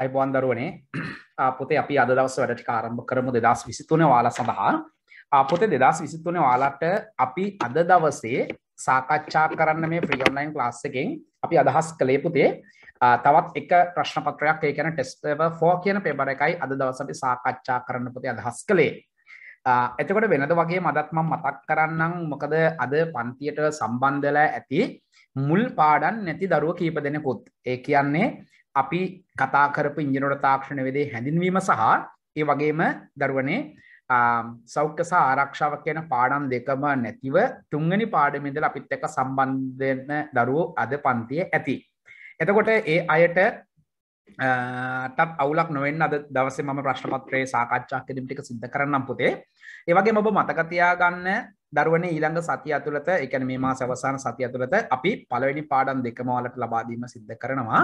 අයිබෝන් දරුවනේ ආපොතේ අපි අද දවස වැඩට ආරම්භ කරමු දෙදස් විසිතුන වාල සඳහා ආපොතේ දෙදස් විසිතුන වාලට අපි අද දවසේ සාකච්ඡා කරන්න මේ ප්‍රියෝන්ලයින් ලාස් එකෙන් අපි අදහස් කළේ පුතේ තවත් එක ප්‍රශ්න පත්‍රයක් ඒ කියන ටෙස්ටව ෆෝ කියන පෙබර එකයි අද දවස අපි සාකච්ඡා කරන්න පුතේ අදහස් කළේ එතකොට වෙනද වගේ මදත් මම මතක් කරන්නම් මොකද අද පන්තියට සම්බන්ධලා ඇති මුල් පාඩන් නැති දරුව කීප දෙනෙකුත් ඒ කියන්නේ අපි කතා කරපු ඉංජිනොට තාක්ෂණ වෙදේ හැඳින්වීම සහ ඒ වගේම දරුවනේ සෞඛ්‍ය සහ ආරක්ෂාව කියන පාඩම් දෙකම නැතිව තුංගනි පාඩමිදල අපිත් එක සම්බන්ධන දරුවෝ අද පන්තිය ඇති. එතකොට ඒ අයට තත් අවුලක් නොවෙන් අද දවස ම ප්‍රශ්නපත්‍රයේ සාකච්ඡා කිරීම ටික සිද්ධ කරන්නම් පුතේ ඒවගේ ඔබ මතකතියා ගන්න දරුවනේ ඊළඟ සති අතුළත එකන මේ මා සවසාන සති අතුළත අපි පළවෙනි පාඩම් දෙකමවලට ලබාදීම සිද්ධ කරනවා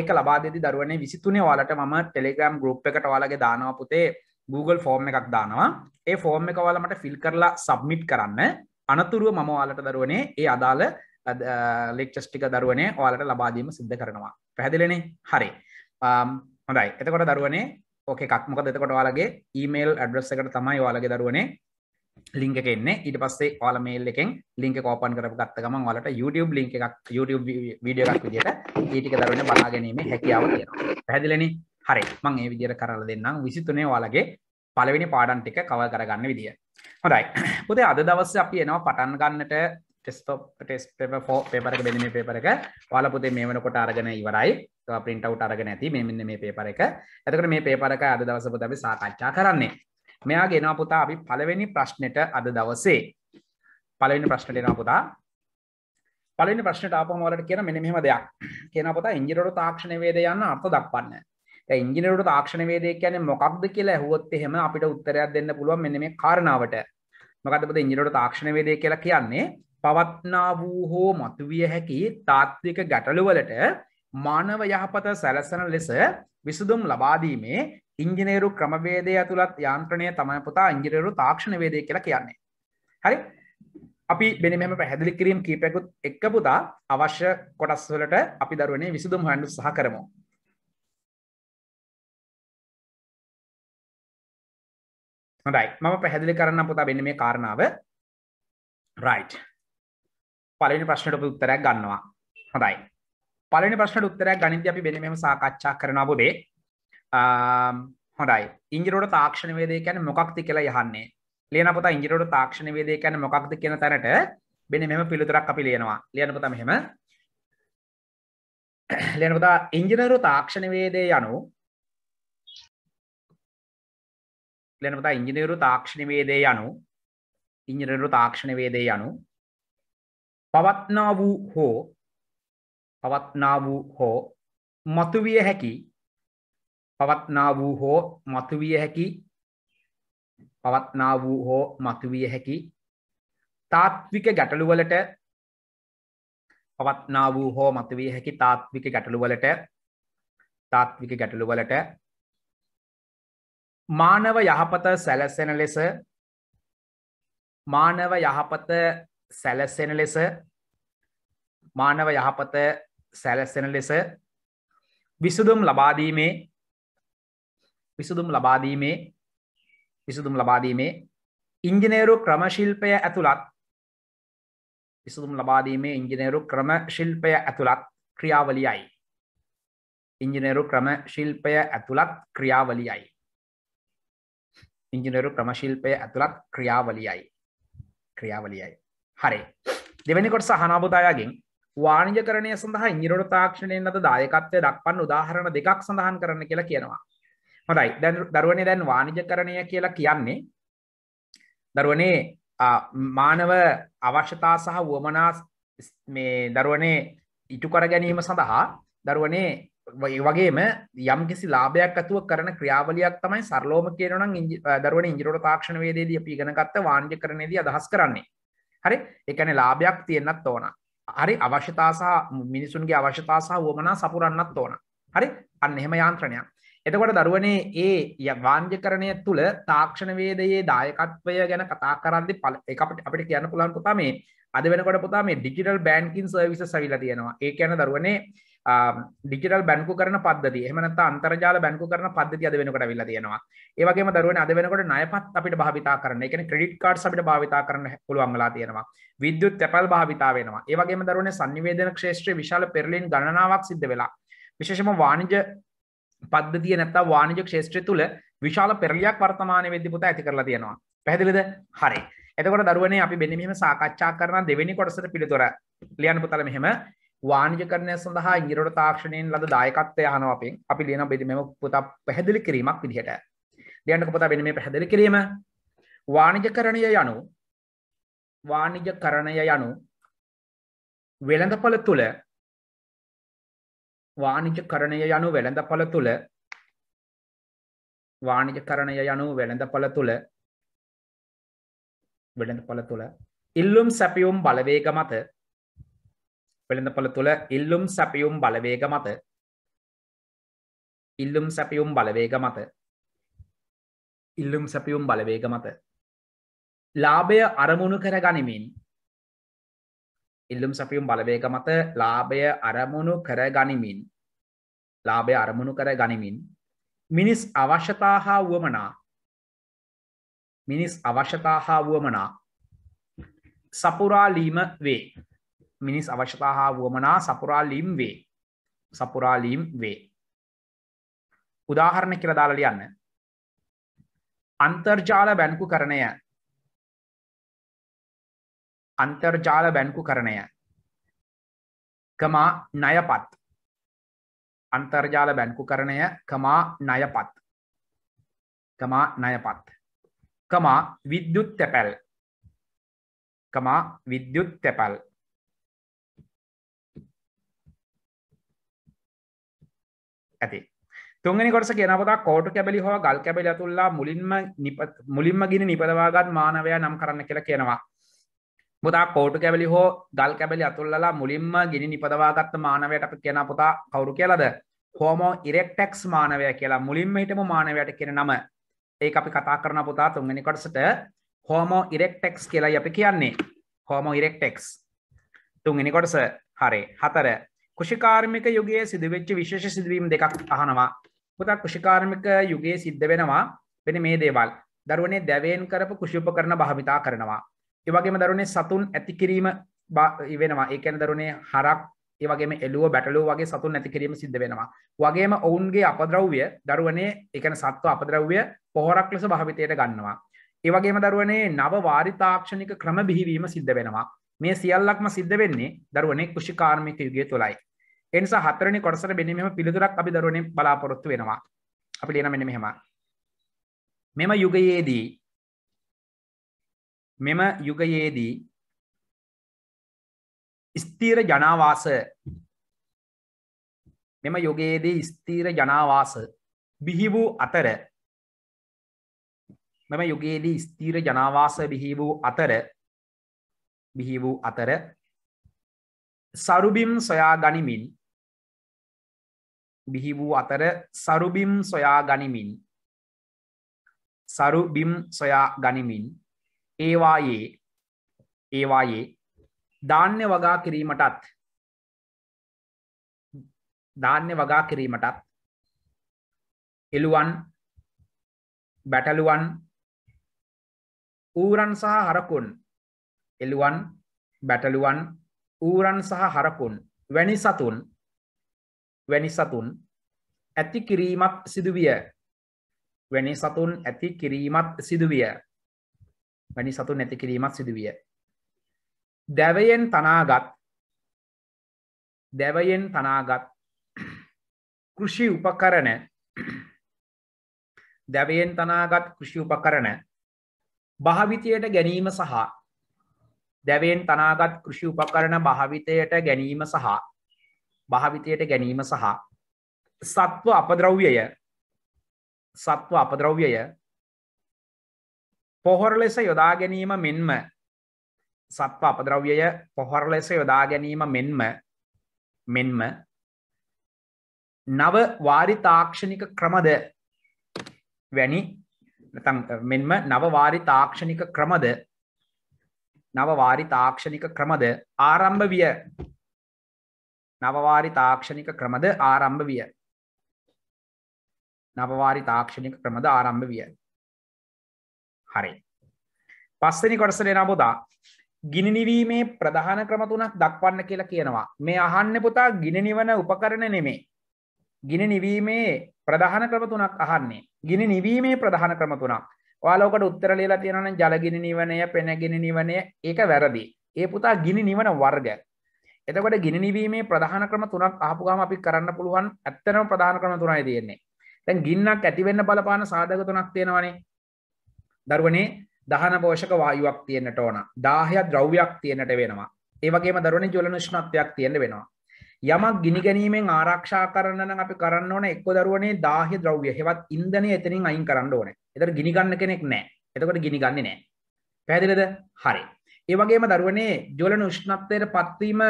ඒක ලබාදෙදි දරුවනේ විසිතුනේ වාලට මම ටෙලිග්‍රම් ගරුප් එකට වාලගේ දානවා පුතේ Google ෆෝර්ම් එකක් දානවා ඒ ෆෝර්ම් එක වාලමට ෆිල් කරලා සබ්මිට් කරන්න අනතුරුව මම වාලට දරුවනේ ඒ අදාළ ලෙක්චස් ටික දරුවනේ ඔයාලට ලබාදීම සිද්ධ කරනවා පැහැදිලනේ හරි හොඳයි එතකොට දරුවනේ ඕකෙක් මොකද එතකොට වාලගේ ඊමේල් ඇඩ්‍රස් එකට තමයි වාලගේ දරුවනේ ලිංක කෙන්නේ ඊට පස්සේ ඔයාලා මේල් එකෙන් ලින්ක එක ඕපන් කරපු ගත්ත ගමන් ඔයාලට YouTube ලින්ක් එකක් YouTube වීඩියෝ එකක් විදියට ඒ ටික දරුවන බලා ගැනීමේ හැකියාව තියෙනවා. පැහැදිලිනේ? හරි. මම මේ විදියට කරලා දෙන්නම් 23 ඔයාලගේ පළවෙනි පාඩම් ටික කවර් කරගන්න විදිය. හොඳයි. පුතේ අද දවසේ අපි එනවා පටන් ගන්නට ටෙස්ට් ටෙස්ට් පේපර් 4 පේපර් එක බෙදීමේ පේපර් එක. ඔයාලා පුතේ මේ වෙනකොට අරගෙන ඉවරයි. ප්‍රින්ටව් අරගෙන ඇති මේ මෙන්න මේ පේපර එක එතකට මේ පේපරක අද දවස පොද අපි සාකච්ඡා කරන්නේ මෙයා ගෙනවා පුතා අපි පළවෙනි ප්‍රශ්නයට අද දවසේ පළවෙනි ප්‍රශ්නට එනවා පුතා පළවෙනි ප්‍රශ්නට ආපුවම ඔයාලට කියන මෙන්න මෙහෙම දෙයක් කියන පුතා ඉංජිනේරු තාක්ෂණ වේද යන අර්ථ දක්වන්න දැන් ඉංජිනේරු තාක්ෂණ වේදය කියන්නේ මොකක්ද කියලා ඇහුවොත් එහෙම අපිට උත්තරයක් දෙන්න පුළුවන් මෙන්න මේ කාරණාවට මොකද පුතා ඉංජිනේරු තාක්ෂණ වේදය කියලා කියන්නේ පවත්නා වූ හෝ මතුවිය හැකි තාත්වික ගැටලුවලට මානව යහපත සැලසන ලෙස විසුදුම් ලබාදීමේ ඉංජිනේරු ක්‍රමවේදය ඇතුළත් යාන්ත්‍රණය තමයි පුතා ඉංජිනේරු තාක්ෂණ වේදය කියලා කියන්නේ. හරි අපි බෙනම පැහැදිලි කිරීම් කීපයකුත් එක්ක පුතා අවශ්‍ය කොටස්වලට අපි දරුවනේ විසුදුම් හඩු සහ කරමු. හොඳයි මම පැහැදිලි කරන්න පුතා බෙන මේ කාරණාව රයිට් පලනි ප්‍රශ්නයට උත්තරයක් ගන්නවා හොඳයි පලනි ප්‍රශ්නට උත්තරයක් ගනිද අපි බෙන මෙම සාකච්ඡා කරන බොදේ හොඳයි ඉංජිරෝට තාක්ෂණ වේදය කැන මොකක්ති කියලා යහන්නේ ලියන පොත ඉංජිරෝට තාක්ෂණ වේදය කැන මොකක්ද කියන තැනට බෙන මෙම පිළිතුරක් අපි ලියනවා ලියන පොත මෙහෙම ලියනපතා ඉංජිනරු තාක්ෂණ වේදය යනු ලියනපතා ඉංජිනරු තාක්ෂණ වේදය යනු ඉංජිනරු තාක්ෂණ වේදය යනු පවත්නා වූ හෝ පවත්නා වූ හෝ මතුවිය හැකි පවත්නා වූ හෝ මතුවිය හැකි පවත්නා වූ හෝ මතුවිය හැකි තාත්වික ගැටලුවලට පවත්නා වූ හෝ මතුවිය හැකි තාත්වික ගැටලුවලට තාත්වික ගැටලුවලට මානව යහපත සැලසෙන ලෙස මානව යහපත සැලසෙන ලෙස මානව යහපත සැලැස්සෙන ලෙස විසුදුම් ලබාදීමේ විසුදුම් ලබාදීමේ විසුදුම් ලබාදීමේ ඉංජිනේරු ක්‍රමශිල්පය ඇතුළත් විසුදුම් ලබාදීමේ ඉංජිනේරු ක්‍රම ශිල්පය ඇතුළත් ක්‍රියාවලියයි. ඉංජිනේරු ක්‍රම ශිල්පය ඇතුළත් ක්‍රියාවලියයි. ඉංජිනේරු ක්‍රමශිල්පය ඇතුළත් ක්‍රියාවලියයි ක්‍රියාවලියයි. හරි දෙවැනි කොටස හනාබුදායාගෙන් වාණජකරණය සඳහා ඉංජිරට තාක්ෂණයෙන් අද දායකත්වය දක්වන්න උදාහරණ දෙකක් සඳහන් කරන්න කියලා කියනවා හොඳයි දැන් දරුවනේ දැන් වාණජකරණය කියලා කියන්නේ දරුවනේ මානව අවශ්‍යතා සහ වුවමනා මේ දරුවනේ ඉටු කර ගැනීම සඳහා දරුවනේ වගේම යම් කිසි ලාභයක් ඇතුව කරන ක්‍රියාවලියක් තමයි සරලෝම කියරන දරුවන ඉජරට තාක්ෂණවේදේදී පිගනකත්ත වාණ්ඩ කරනයේදී අදහස් කරන්නේ හරි එකන ලාභයක් තියෙන්න්නත් ඕනා හරි අවශ්‍යතාසා මිනිසුන්ගේ අවශ්‍යතාසා වුවමනා සපුරන්නත් ඕන හරි අන්න එහෙම යාන්ත්‍රණයක් එතකොට දරුවනේ ඒ වාන්ජ කරණය තුළ තාක්ෂණවේදයේ දායකත්වය ගැන කතා කරන්දි පල එකට අපට කියන්න පුළන් පුතා මේ අද වෙනකොට පුතා මේ ඩිජිටල් බෑන්කින් සර්විස සවිල තියෙනවා ඒ කියන දරුවනේ ඩිජිටල් බැංකු කරන පද්ධති එමනත් අන්තර්ජාල බැංකු කරන පද්ධති අද වෙනකට විල්ල තියෙනවා ඒවගේ දරුවන අද වෙනකට නයපත් අපිට භාවිතා කරන එක ක්‍රඩිට් කාඩ් අපිට භාවිතා කරන පුළුවන්ගලා තියෙනවා විද්‍යුත් තැපල් භාවිතා වෙනවා ඒවගේ දරුවන සංනිවේදන ක්ෂේත්‍ර විශාල පෙරලින් ගණනාවක් සිද්ධ වෙලා විශේෂම වාණිජ පද්ධතිය නැත්තා වාණිජ ක්ෂේත්‍රය තුළ විශාල පෙරලියක් වර්තමානය වෙද්දිපුත ඇති කරලා තියෙනවා පැහදිලිද හරි එතකොට දරුවනේ අපි බෙනීම සාකච්ඡා කරන දෙවෙනි කොටසට පිළිතොර ලියන්න පුතල මෙහෙම වාණජකරණය සඳහා ඉරට තාක්ෂණයෙන් ලද දායකත්වය හන අපෙන් අපි ලියන බෙද මෙම පුතා පැහැදිලි කිරීමක් විදිහට ලියන්න පුතා බෙන මේ පැහැදිලි කිරීම වාණජකරණය යනු වාණිජ කරණය යනු වෙළඳපල තුළ වාණිජ කරණය යනු වෙළඳපල තුළ වාණිජ කරණය යනු වෙළඳපල තුළ වෙළඳපල තුළ ඉල්ලුම් සැපියුම් බලවේග මත වෙළඳපොළ තුළ ඉල්ලුම් සැපියුම් බලවේග මත ඉල්ලුම් සැපියුම් බලවේග මත ඉල්ලුම් සැපියුම් බලවේග මත ලාභය අරමුණු කර ගනිමින් ඉල්ලුම් සැපියුම් බලවේග මත ලාභය අරමුණු කර ගනිමින් ලාභය අරමුණු කර ගනිමින් මිනිස් අවශ්‍යතා හා වුවමනා මිනිස් අවශ්‍යතා හා වුවමනා සපුරාලීම වේ මිනිස් අවශ්‍යතා හා වුවමනා සපුරාලීම් වේ සපුරාලීම් වේ උදාහරණ කරදාල ලියන්න අන්තර්ජාල බැන්කු කරණය අන්තර්ජාල බැන්කු කරණය කමා නයපත් අන්තර්ජාල බැන්කු කරණය කමා නයපත් කමා නයපත් කමා විද්‍යුත් තැපැල් කමා විද්‍යුත් තැපැල් ඇති තුන්ගනි කොටස කියනවත කෝටු කැබලි හෝ ගල් කැබලි ඇතුල්ලා මුලින්ම මුලින්ම ගෙන නිපදවාගත් මානවය නම් කරන්න කියලා කියනවා. පුතා කෝටු කැබලි හෝ ගල් කැබලි ඇතුල්ලලා මුලින්ම ගිනි නිපදවාගත්ත මානවයට අප කියන පුතා කවරු කියලද හෝමෝ ඉරෙක්ටෙක්ස් මානවය කියලා මුලින්ම හිටම මානවයට කියෙන නම ඒ අපි කතා කරන පුතා තුන්ගනි කොටසට හෝමෝ ඉරෙක්ටෙක්ස් කියලා අපි කියන්නේ හෝමෝ ඉරෙක්ටෙක්ස් තුන්ගනි කොටස හරේ හතර කෘෂිකාර්මික යුගයේ සිදුවෙච්ච විශේෂ සිදුවීම් දෙකක් අහනවා පුතා කෘෂිකාර්මික යුගයේ සිද්ධ වෙනවා වෙන මේ දේවල් දරුවනේ දැවෙන් කරපු කෘෂිප කරන භාවිතා කරනවා ඒවගේම දරුණේ සතුන් ඇතිකිරීම වෙනවා ඒකැන දරුණේ හරක් ඒවගේ එලුව බැටලු වගේ සතුන් ඇතිකිරීම සිද්ධ වෙනවා වගේම ඔවුන්ගේ අපද්‍රව්‍ය දරුවනේ එකන සත්ව අපද්‍රව්‍ය පොහොරක් ලෙස භාවිතයට ගන්නවා ඒවගේම දරුවනේ නව වාරිතාක්ෂණික ක්‍රම බිහිවීම සිද්ධ වෙනවා මේ සියල්ලක්ම සිද්ධ වෙන්නේ දරුවනේ කෘෂිකාර්මික යුගය තුළයි. එනිසා හතරනි කොටසට මෙන්න මෙම පිළිතුරක් අපි දරුවනේ බලාපොරොත්තු වෙනවා. අපි ලියන මෙන්න මෙහෙම. මෙම යුගයේදී මෙම යුගයේදී ස්ථීර ජනාවාස මෙම යුගයේදී ස්ථීර ජනාවාස බිහි වූ අතර මෙම යුගයේදී ස්ථීර ජනාවාස බිහි වූ අතර බිහි වූ අතර සරුබිම් සොයා ගනිමින් බිහි වූ අතර සරුබිම් සොයා ගනිමින් සරුබිම් සොයා ගනිමින් ඒවායේ ඒවායේ ධාන්‍ය වගා කිරීමටත් ධාන්‍ය වගා කිරීමටත් එළුවන් බැටලුවන් ඌරන් සහ හරකුන් එළුවන් බැටලුවන් ඌරන් සහ හරකුන් වැනි සතුන් වැනි සතුන් ඇති කිරීමත් සිදුවිය වැනි සතුන් ඇති කිරීමත් සිදුවිය වැනි සතුන් ඇති කිරීමත් සිදුවිය දැවයෙන් තනාගත් දැවයෙන් තනාගත් කෘෂි උපකරණ දැවයෙන් තනාගත් කෘෂි උපකරණ භාවිතයට ගැනීම සහ දැවෙන් තනාගත් කෘෂි උපකරණ භාවිතයට ගැනීම සහ භාවිතයට ගැනීම සහ සත්ව අපද්‍රව්‍යය සත්ව අපද්‍රව්‍යය පොහොර ලෙස යොදා ගැනීම මෙන්ම සත්ව අපද්‍රව්‍යය පොහොර ලෙස යොදා ගැනීම මෙන්ම මෙන්ම නව වාරි තාක්ෂණික ක්‍රමද වැනි මෙන්ම නවවාරි තාක්ෂණික ක්‍රමද නවවාරි තාක්ෂණික ක්‍රමද ආරම්භ විය නවවාරි තාක්ෂණික ක්‍රමද ආරම්භ විය නවවාරි තාක්ෂණික ක්‍රමද ආරම්භ විය හරි පස්සනි කොටසට එනබොදා ගිනිනිවීමේ ප්‍රධාන ක්‍රමතුනක් දක්වන්න කියලා කියනවා මේ අහන්න පුතා ගිනිනිවන උපකරණ නෙමේ ගිනි නිවීමේ ප්‍රධාන ක්‍රමතුනක් අහන්නේ ගිනි නිවීමේ ප්‍රධාන ක්‍රමතුනක් ඔයාලෝකට උත්තර ලියලා තියෙනන ජලගිනි නිවනය පෙනගෙන නිවනය ඒක වැරදි ඒ පුතා ගිනි නිවන වර්ග එතකට ගිනි නිවීමේ ප්‍රධාන ක්‍රම තුනක් ආපුගම අපි කරන්න පුළුවන් ඇත්තනම ප්‍රධාන ක්‍රම තුනයි තියෙන්නේ තැන් ගින්නක් ඇතිවෙන්න බලපාන සාධක තුනක් තියෙනවනේ දරුවනේ දහන පෝෂක වායුවක් තියෙන්න්නට ඕන දාහයක් ද්‍රව්‍යයක් තියෙන්න්නට වෙනවා ඒවගේම දරුණ ජොලනුෂ්නත්වයක් තියෙන්න්න වෙනවා යමක් ගිනි ගැනීමෙන් ආරක්ෂා කරන්න අපි කරන්න ඕන එක්ක දරුවනේ දාහ්‍ය ද්‍රව්‍ය හෙවත් ඉන්ධනය එතනින් අයින් කරන්න ඕනේ. ඒතර ගිනි ගන්න කෙනෙක් නැහැ. එතකොට ගිනි ගන්නේ නැහැ. පැහැදිලිද? හරි. ඒ වගේම දරුවනේ ජවලන උෂ්ණත්වයට පත්වීම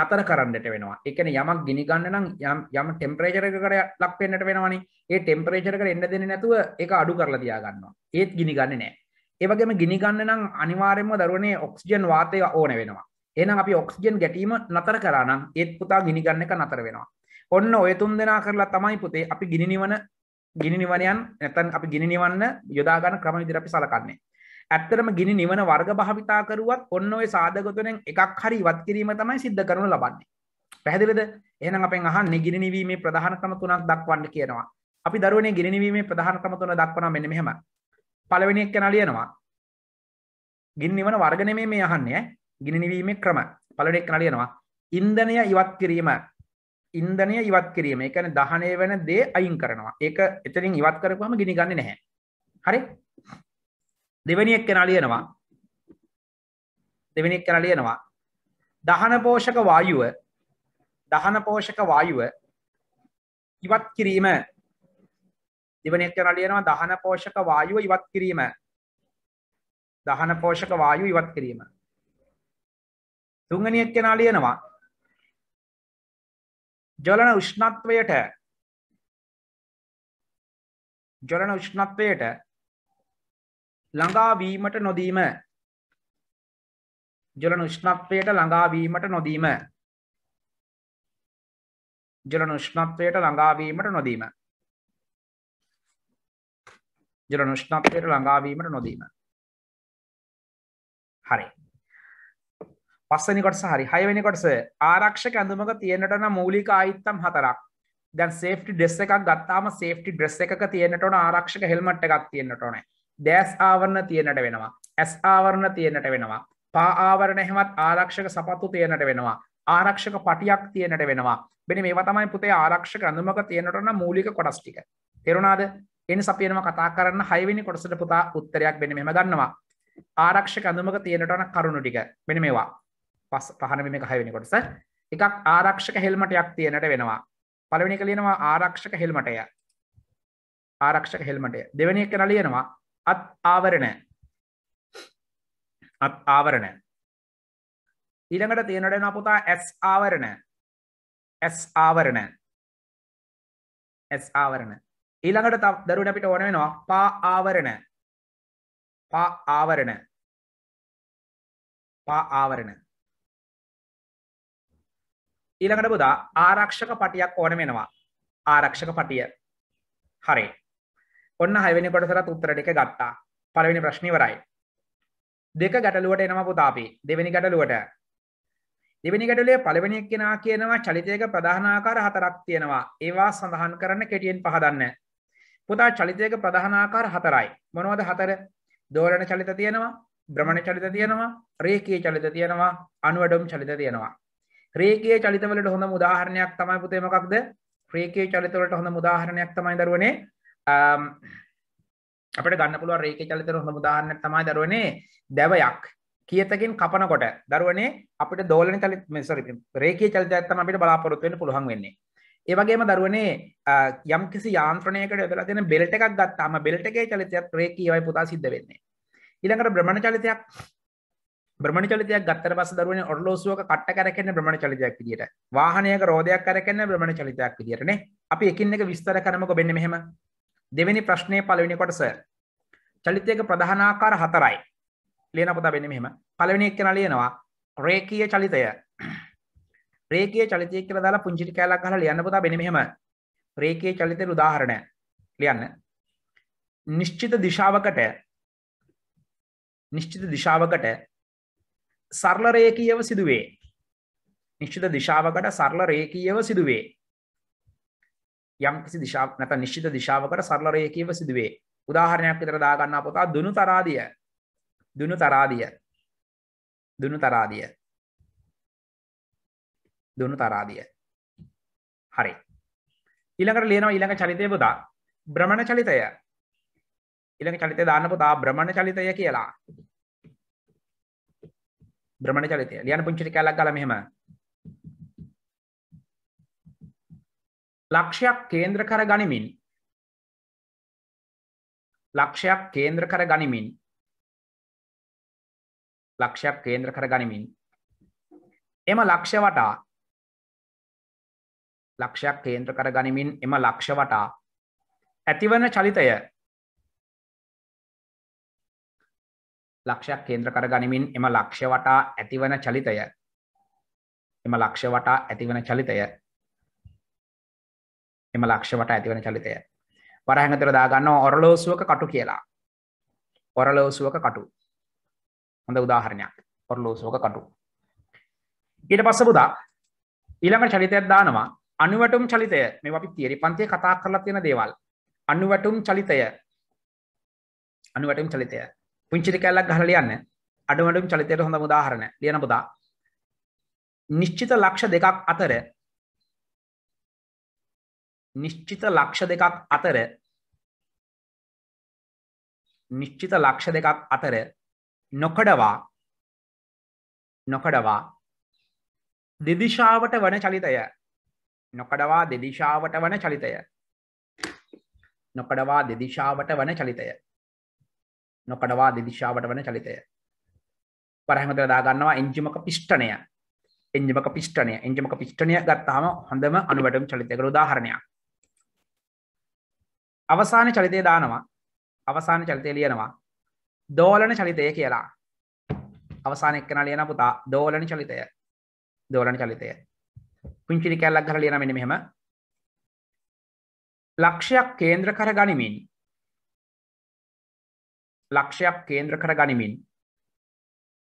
නතර කරන්නට වෙනවා. ඒ කියන්නේ යමක් ගිනි ගන්න නම් යම් යම් ටෙම්පරේචර් එකකට ලක් වෙන්නට වෙනවනේ. ඒ ටෙම්පරේචර් එකට එන්න දෙන්නේ නැතුව ඒක අඩු කරලා තියා ගන්නවා. ඒත් ගිනි ගන්නේ නැහැ. ඒ වගේම ගිනි ගන්න නම් අනිවාර්යයෙන්ම දරුවනේ ඔක්සිජන් වාතය ඕන වෙනවා. එනම් අපි ඔක්සිජන් ගැටීම නතර කරනම් ඒත් පුතා ගිනිගන්න එක නතර වෙනවා ඔන්න ඔය තුන් දෙනා කරලා තමයි පුතේ අපි ගිනිනිවන ගිනිනිවනයන් නැතන් අපි ගිනිනිවන්න යොදාගන්න ක්‍රම විදිර අපි සලකන්නේ ඇත්තරම ගිනි නිවන වර්ග භාවිතා කරුවත් ඔන්න ඔය සාධගතුනෙන් එකක් හරි ඉවත් කිරීම තමයි සිද්ධ කරනු ලබන්නේ පැහැදිලද එහනම් අපෙන් අහන් ගිනිනිවීමේ ප්‍රධාන ක්‍රම තුනක් දක්වන්න කියනවා අපි දරුවනේ ගිනිනිවීමේ ප්‍රධාන ක්‍රම තුන දක්වනවා මෙන්න මෙහෙම පළවෙනි එක්කෙනා ලියනවා ගින්නිවන වර්ග නෙමෙයි මේ අහන්නේ ඈ ගිනිනිවීමේ ක්‍රම පලඩෙක් නලියනවා ඉන්දනය ඉවත් කිරීම ඉන්දනය ඉවත් කිරීම එකන දහනය වෙන දේ අයින් කරනවා ඒක එතරින් ඉවත් කරපුම ගිනිගන්න නැහැ හරි දෙවැනි එක් කෙනලියනවා දෙවැනි කෙනලියනවා දහන පෝෂක වායුව දහන පෝෂක වායුව ඉවත් කිරීම දෙවනි එක් කෙනලියනවා දහන පෝෂක වායුව ඉවත් කිරීම දහන පෝෂක වායු ඉවත් කිරීම තුංගනියක් කෙනා ලියනවා ජොලන උෂ්ණත්වයට ජොලන උෂ්ණත්වයට ළඟාවීමට නොදීම ජොලන උෂ්ණත්වයට ළඟාවීමට නොදීම ජොලන උෂ්ණත්වයට ළඟාවීමට නොදීම ජොලන උෂ්ණත්වයට ළඟාවීමට නොදීම හරි පස්සනි කොටස හරි හයවෙනි කොටස ආරක්ෂක ඇඳුමක තියෙනටන මූලික අයිත්තම් හතරක් දැන් සේෆ්ටි ඩෙස් එකක් ගත්තාම සේෆ්ටි ඩ්‍රෙස් එකක තියෙනටන ආරක්ෂක හෙල්මට් එකක් තියෙන්න්නට ඕන දැස් ආවරණ තියෙනට වෙනවා ඇස් ආවරණ තියෙනට වෙනවා පා ආවරණ එහෙමත් ආරක්ෂක සපත්තු තියෙනට වෙනවා ආරක්ෂක පටියක් තියෙනට වෙනවා බෙන මේ තමයි පුතේ ආරක්ෂක ඇඳුමක තියෙනටන මූලික කොටස් ටික තෙරුණාද එනි සපයනම කතා කරන්න හයිවෙනි කොටසට පුතා උත්තරයක් බෙන මෙම ගන්නවා ආරක්ෂක ඇඳුමක තියෙනටන කරුණු ටික බෙන මේවා පස් පහනම මේ කහවෙනි කොටස එකක් ආරක්ෂක හෙල්මටයක් තියනට වෙනවා පළවෙනි කලියනවා ආරක්ෂක හෙල්මටය ආරක්ෂක හෙල්මටය දෙවැනි එක නලියනවා අත් ආවරණ අත් ආවරණ ඊළඟට තියෙනට එන පුතා ඇස් ආවරණ ඇස් ආවරණ ඇස් ආවරණ ඊළඟට තව දරුවට අපිට ඕන වෙනවා පා ආවරණ පා ආවරණ පා ආවරණ ඊළඟට බුදා ආරක්ෂක පටියක් ඕන වෙනවා ආරක්ෂක පටිය හරි ඔන්න හයවෙනි කොටසට උත්තර ටික ගත්තා පළවෙනි ප්‍රශ්නේ ඉවරයි දෙක ගැටලුවට එනවා පුතා අපි දෙවෙනි ගැටලුවට දෙවෙනි ගැටලුවේ පළවෙනි එක්කෙනා කියනවා චලිතයක ප්‍රධාන ආකාර හතරක් තියෙනවා ඒවා සඳහන් කරන්න කෙටියෙන් පහදන්න පුතා චලිතයක ප්‍රධාන ආකාර හතරයි මොනවද හතර දෝලන චලිත තියෙනවා භ්‍රමණ චලිත තියෙනවා රේඛීය චලිත තියෙනවා අනුවඩම් චලිත තියෙනවා ක්‍රේකයේ චලිතවලට හොඳ උදාහරණයක් තමයි පුතේ මොකක්ද ක්‍රේකයේ චලිතවලට හොඳ උදාහරණයක් තමයි දරුවනේ අපිට ගන්න පුළුවන් රේකේ චලිතවල හොඳ උදාහරණයක් තමයි දරුවනේ දැවයක් කියතකින් කපනකොට දරුවනේ අපිට දෝලන චලිත සොරි රේකයේ චලිතයක් තමයි අපිට බලාපොරොත්තු වෙන්න පුළුවන් වෙන්නේ ඒ වගේම දරුවනේ යම් කිසි යාන්ත්‍රණයකට යොදලා තියෙන බෙල්ට් එකක් ගත්තාම බෙල්ට් එකේ චලිතයත් රේකීයවයි පුතා සිද්ධ වෙන්නේ ඊළඟට භ්‍රමණ චලිතයක් බ්‍රමණ චලිතයක් ගත්තර පස දරුවන ඔරලෝසුවක කට්ට කරකන්න බ්‍රමණ චලිතයක් විදිට වාහනයක රෝධයක් කරකන්න බ්‍රමණ චලිතයක් විදිරන අපි එකින් එක විස්තර කරමක බෙන්න මෙහෙම දෙවැනි ප්‍රශ්නය පලවෙනි කොටස චලිතයක ප්‍රධානාකාර හතරයි ලියන පොතා බෙන්න මෙහෙම පලවෙනි එක්කෙන ලියනවා රේකීය චලිතය රේකය චලිතය කර දාලා පුංචිටි කෑලක් කහලා ලියන්න පොතා බෙන මෙහෙම රේකයේ චලිතය උදාහරණය ලියන්න නිශ්චිත දිශාවකට නිශ්චිත දිශාවකට සරල රේකීයව සිදුවේ නිශ්චිත දිශාවකට සරල රේකීයව සිදුවේ යම් කිසි දිශාවක් නැත නිශ්චිත දිශාවකට සරල රේකීයව සිදුවේ උදාහරණයක් විතර දාගන්නා පොතා දුනු තරාදිය දුනු තරාදිය දුනු තරාදිය දුනු තරාදිය හරි ඊළඟට ලියනවා ඊළඟ චරිතය පුතා භ්‍රමණ චලිතය ඊළඟ චලිතය දාන්න පුතා භ්‍රමණ චලිතය කියලා බ්‍රමණ චරිතය ලියන්න පුංචි ටිකක් ගාලා මෙහෙම ලක්ෂයක් කේන්ද්‍ර කර ගනිමින් ලක්ෂයක් කේන්ද්‍ර කර ගනිමින් ලක්ෂයක් කේන්ද්‍ර කර ගනිමින් එම ලක්ෂ වටා ලක්ෂයක් කේන්ද්‍ර කර ගනිමින් එම ලක්ෂ වටා ඇතිවන චලිතය ලක්ෂයක් කේන්ද්‍ර කර ගනිමින් එම ලක්ෂ වටා ඇතිවන චලිතය එම ලක්ෂ වටා ඇතිවන චලිතය එම ලක්ෂ වට ඇතිවන චලිතය වරහඟතර දාගන්න ඔරලෝසුවක කටු කියලා ඔරලෝසුවක කටු හොඳ උදාහරණයක් ඔරලෝසුවක කටු ඊට පස්ස පුදා ඊළඟ චලිතයක් දානවා අනුවටුම් චලිතය මේ අපි තිරි පන්තිය කතා කරලා තියෙන දේවල් අනුවටුම් චලිතය අනුවටම් චලිතය පුංචිලි කැල්ලක් ගහලා ලියන්න. අඩුමඩුම් චලිතයට හොඳම උදාහරණ. ලියන පුතා. නිශ්චිත ලක්ෂ දෙකක් අතර නිශ්චිත ලක්ෂ දෙකක් අතර නිශ්චිත ලක්ෂ දෙකක් අතර නොකඩවා නොකඩවා දෙදිශාවට වන චලිතය නොකඩවා දෙදිශාවට වන චලිතය නොකඩවා දෙදිශාවට වන චලිතය නොකඩවා දෙදිශාවට වන චලිතය පරහමත දාගන්නවා එංජිමක පිෂ්ටනය එංජිමක පිෂ්ටනය එංජිමක පිෂ්ටනය ගත්තාම හොඳම අනුවටම චලිතකර උදාහරණයක් අවසාන චලිතය දානවා අවසාන චලිතය ලියනවා දෝලන චලිතය කියලා අවසාන එක්කන ලියන පුතා දෝලන චලිතය දෝලන චලිතය පුංචිරි කැල්ලක් ගහලා ලියන මෙන්න මෙහෙම ලක්ෂයක් කේන්ද්‍ර කර ගනිමින් ලක්ෂයක් කේන්ද්‍ර කර ගනිමින්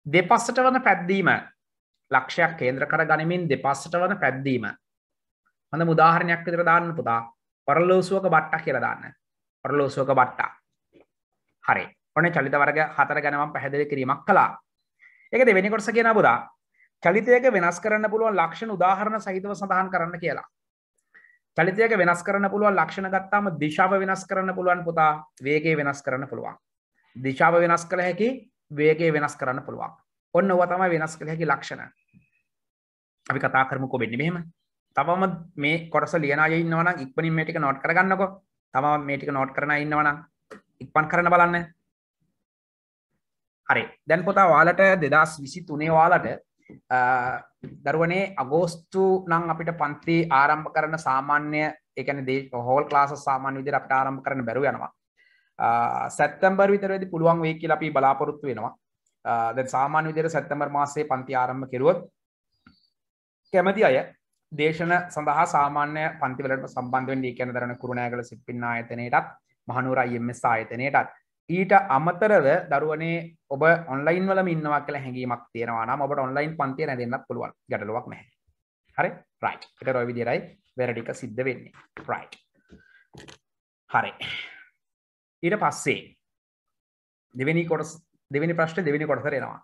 දෙපස්සට වන පැද්දීම ලක්ෂයක් කේන්ද්‍ර කර ගනිමින් දෙපස්සට වන පැද්දීම හඳ මුදාහරණයක් විදිර දාන්න පුතා පරලෝසුවක බට්ටක් කියරදාන්න පරලෝසුවක බට්ටා හරි ඔන චලිත වර්ග හතර ගැනවම් පැහැදිලි කිරීමක් කලා එක දෙවෙනි කොටස කියෙන පුදා චලිතයක වෙනස් කරන්න පුළුවන් ලක්ෂණ උදාහරණ සහිතව සඳහන් කරන්න කියලා චලිතයක වෙනස් කරන්න පුළුවන් ලක්ෂණ ගත්තාම දිශාව වෙනස් කරන්න පුළුවන් පුතා වේගේ වෙනස් කරන්න පුළුවන් දිශාව වෙනස් කළ හැකි වේගේ වෙනස් කරන්න පුළුවන් ඔන්න ඔව තමයි වෙනස් කළ හැකි ලක්ෂණ අපි කතා කරමු කොබෙන්න මෙහෙම තවම මේ කොටස ලියන අය ඉන්නවනම් ඉක්මනින් මේ ටික නෝට් කරගන්නකෝ තවම මේ ටික නෝට් කරන අය ඉන්නවනම් ඉක්මන් කරන්න බලන්න හරි දැන් පොතා ඔයාලට 2023 ඔයාලට දරුවනේ අගෝස්තු නම් අපිට පන්ති ආරම්භ කරන සාමාන්‍ය ඒ කියන්නේ හෝල් ක්ලාස සාමාන්‍ය විදිහට අපිට ආරම්භ කරන්න බැරුව යනවා සැත්තම්බර් විතරද පුළුවන් වේ කියලා අපි බලාපොරොත්තු වෙනවා දැන් සාමාන්‍ය විදිහට සැත්තැම්බර් මාසයේ පන්ති ආරම්භ කෙරුවොත් කැමති අය දේශන සඳහා සාමාන්‍ය පන්තිවලට සම්බන්ධ වෙන්නේ කියන දරණ කුරුණෑගල සිප්පින් ආයතනයටත් මහනුවර IMS ආයතනයටත් ඊට අමතරව දරුවනේ ඔබ ඔන්ලයින් වලම ඉන්නවා කියලා හැඟීමක් තියෙනවා නම් ඔබට ඔන්ලයින් පන්තිය රැඳෙන්නත් පුළුවන් ගැටලුවක් නැහැ හරි රයිට් ඒක රොයි විදියටයි වැරදි ටික සිද්ධ වෙන්නේ රයිට් හරි ඊට පස්සේ දෙවැනි කොටස් දෙවැනි ප්‍රශ්න දෙවැනි කොටසරෙනවා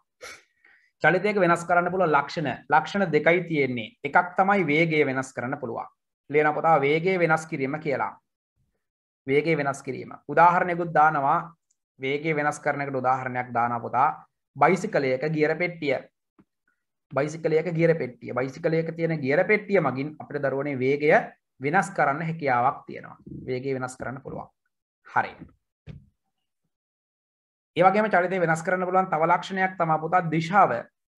චලිතයක වෙනස් කරන්න පුළුව ලක්ෂණ ලක්ෂණ දෙකයි තියෙන්නේ එකක් තමයි වේගේ වෙනස් කරන්න පුළුවන් ලේන පොතා වේගේ වෙනස් කිරීම කියලා වේගේ වෙනස් කිරීම උදාහරණයකුත් දානවා වේගේ වෙනස් කරනකට උදාහරණයක් දාන පොතා බයිසිකලයක ගියර පෙට්ටිය බයිසිකලයක ගියර පෙට්ටිය බයිසිකලයක තියෙන ගියර පෙට්ටිය මගින් අපට දරුවනේ වේගය වෙනස් කරන්න හැකියාවක් තියෙනවා වේගේ වෙනස් කරන්න පුළුවන් හරි ඒවගේම චරිතය වෙනස් කරන්න පුළුවන් තව ලක්ෂණයක් තම පුතා දිශාව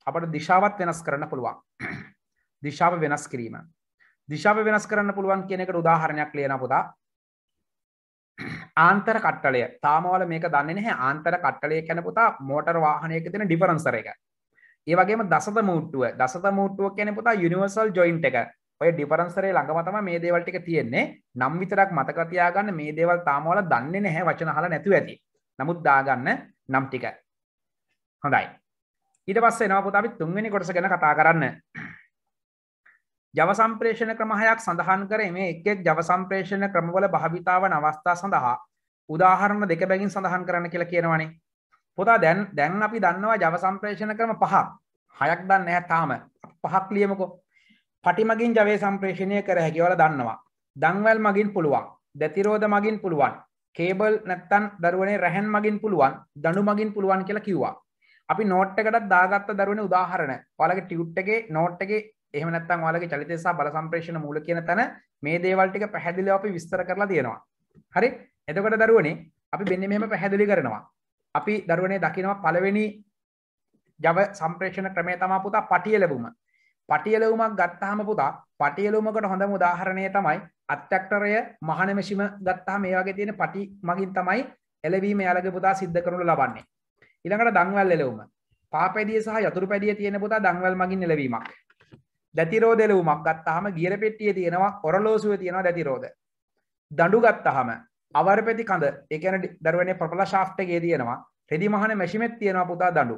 අපට දිශාවත් වෙනස් කරන්න පුළුවන් දිශාව වෙනස් කිරීම දිශාව වෙනස් කරන්න පුළුවන් කියනෙකට උදාහරණයක් ලියන පුතා ආන්තර කට්ටලය තාමවල මේක දන්න නැහැ ආන්තර කට්ටලය කැන පුතා මෝටර් වාහනයක තින ඩිෆරන්සර එක ඒවගේම දසත මූට්ටුව දසත මූට්ටුව කැන පුතා යුනිවර්සල් ජොයින්ට එක ඔය ඩිපරන්සරේ ළඟමතම මේ දේවල්ටික තියෙන්නේ නම් විතරක් මතකතියාගන්න මේ දේවල් තාමවල දන්නේ නැහැ වචනහල නැතු ඇති නමුත් දාගන්න නම් ටික හොඳයි ඊට පස්ස නවපුත අපි තුන්වෙනි කොටස ගැන කතා කරන්න ජව සම්ප්‍රේෂණ ක්‍රමහයක් සඳහන් කරේ මේ එක්ෙක් ජව සම්ප්‍රේෂණ ක්‍රමවල භාවිතාව නවස්ථා සඳහා උදාහරණ දෙක බැගින් සඳහන් කරන්න කියලා කියනවනේ පුතා දැන් දැන් අපි දන්නවා ජව සම්ප්‍රේෂණ ක්‍රම පහක් හයක් දන්න නැහැ තාම පහක් ලියමුකෝ පටිමගින් ජවය සම්ප්‍රේෂණය කර හැකිවල දන්නවා දංවැල් මගින් පුළුවන් දැතිරෝධ මගින් පුළුවන් කේබල් නැත්තන් දරුවනේ රැහැන් මගින් පුළුවන් දඩු මගින් පුළුවන් කියලා කිව්වා අපි නෝට් එකටත් දාගත්ත දරුවන උදාහරණ වලගේ ටියුට්ටගේ නෝට්ටගේ එහම නැත්තන් වලගේ චලිතෙසා බල සම්ප්‍රේෂණ මූල කියන තැන මේ දේවල්ටික පැහැදිලි අපි විස්තර කරලා තියෙනවා හරි එතකොට දරුවනේ අපි බෙන්න මෙම පැහැදිලි කරනවා අපි දරුවනේ දකිනවා පළවෙනි ජව සම්ප්‍රේෂණ ක්‍රමය තමා පුතා පටියලබුම පටියලවුමක් ගත්තාහම පුතා පටියලුමකට හොඳ උදාහරණය තමයි අත්තක්ටරය මහනමැසිම ගත්තා මේ වගේ තියෙන පටි මගින් තමයි එලවීම යාලගේ පුතා සිද්ධ කරනු ලබන්නේ. ඉළඟට දංවල් එලවුම පාපැදිය සහ යතුරු පැදිය තියෙන පුතා දංවල් මගින් එලවීමක්. දැතිරෝදෙලවුමක් ගත්තාහම ගියර පෙට්ටිය තියෙනවා කොරලෝසුව තියෙනවා දැතිරෝද. දඩු ගත්තහම අවර පැති කඳ එකන දරුවනේ ප්‍රපල ශාප්ටගේ තියෙනවා රෙදි මහන මැසිමෙත් තියෙනවා පුතා දඩු.